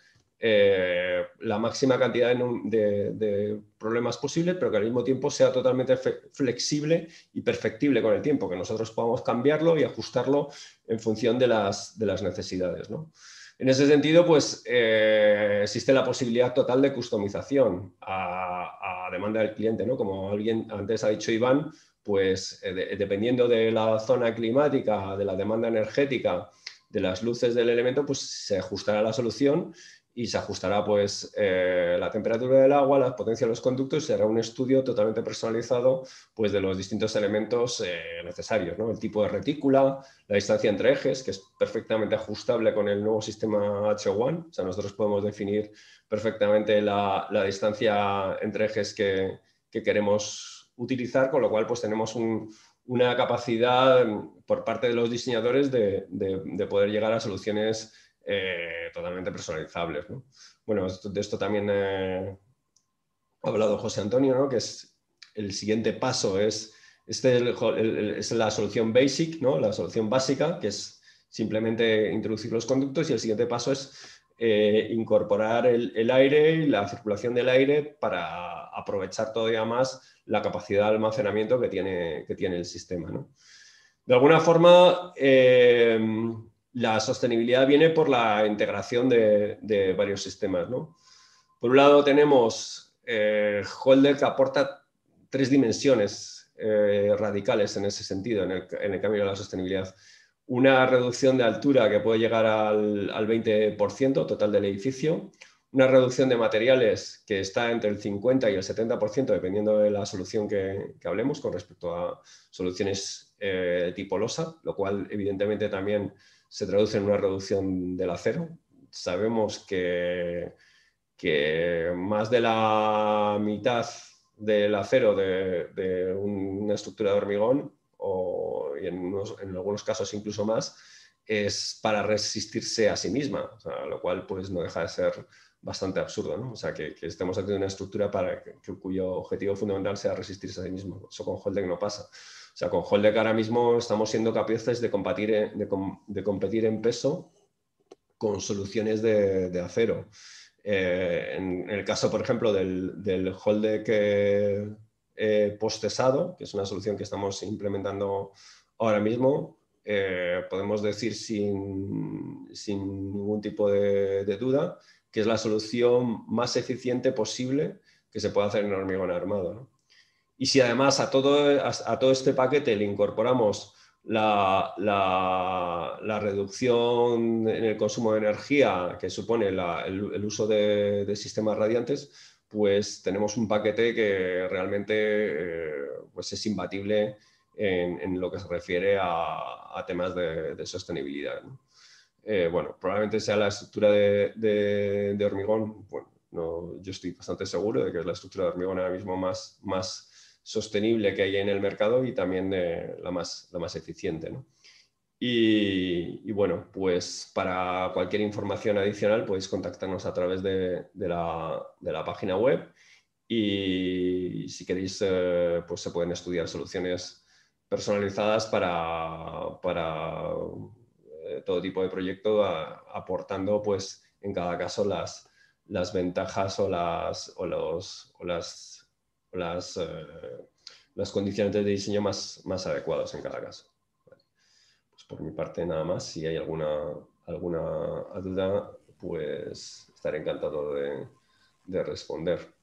D: la máxima cantidad de, problemas posible, pero que al mismo tiempo sea totalmente flexible y perfectible con el tiempo, que nosotros podamos cambiarlo y ajustarlo en función de las, necesidades. En ese sentido, pues existe la posibilidad total de customización. A, demanda del cliente, ¿no? Como alguien antes ha dicho Iván, pues eh, dependiendo de la zona climática, de la demanda energética, de las luces del elemento, pues se ajustará la solución y se ajustará pues eh, la temperatura del agua, la potencia de los conductos y se hará un estudio totalmente personalizado pues de los distintos elementos eh, necesarios, ¿no? el tipo de retícula, la distancia entre ejes, que es perfectamente ajustable con el nuevo sistema H1, o sea, nosotros podemos definir perfectamente la, distancia entre ejes que, queremos utilizar, con lo cual pues tenemos una capacidad por parte de los diseñadores de poder llegar a soluciones eh, totalmente personalizables. Bueno, de esto también eh, ha hablado José Antonio, que es el siguiente paso, es, este, es la solución basic, ¿no? la solución básica, que es simplemente introducir los conductos y el siguiente paso es eh, incorporar el, aire y la circulación del aire para aprovechar todavía más la capacidad de almacenamiento que tiene, que tiene el sistema. De alguna forma, eh, la sostenibilidad viene por la integración de, varios sistemas. ¿no? Por un lado tenemos eh, Holder que aporta tres dimensiones eh, radicales en ese sentido, en el, en cambio de la sostenibilidad. Una reducción de altura que puede llegar al, al 20% total del edificio, una reducción de materiales que está entre el 50 y el 70%, dependiendo de la solución que, hablemos con respecto a soluciones eh, tipo losa, lo cual evidentemente también se traduce en una reducción del acero. Sabemos que, que más de la mitad del acero de, una estructura de hormigón, o y en, algunos casos incluso más, es para resistirse a sí misma, lo cual pues no deja de ser bastante absurdo, ¿no? O sea, que, que estemos haciendo una estructura para cuyo objetivo fundamental sea resistirse a sí mismo. Eso con Holden no pasa. O sea, con Holdek ahora mismo estamos siendo capaces de competir, en, peso con soluciones de, acero. Eh, en el caso, por ejemplo, del, del Holdek eh, que es una solución que estamos implementando ahora mismo, eh, podemos decir sin, ningún tipo de, duda que es la solución más eficiente posible que se puede hacer en hormigón armado. Y si además a todo, a, todo este paquete le incorporamos la, reducción en el consumo de energía que supone el, uso de, sistemas radiantes, pues tenemos un paquete que realmente eh, pues es imbatible en, lo que se refiere a, temas de, sostenibilidad. Eh, bueno, probablemente sea la estructura de, hormigón, yo estoy bastante seguro de que es la estructura de hormigón ahora mismo más, más sostenible que haya en el mercado y también la, más, la más eficiente. Y, bueno, pues para cualquier información adicional podéis contactarnos a través de, la, página web y si queréis, eh, pues se pueden estudiar soluciones personalizadas para, para eh, todo tipo de proyecto, aportando pues en cada caso las, las ventajas o las, o los, o las las, eh, las condiciones de diseño más, más adecuadas en cada caso. Pues por mi parte nada más, si hay alguna, alguna duda, pues estaré encantado de, de responder.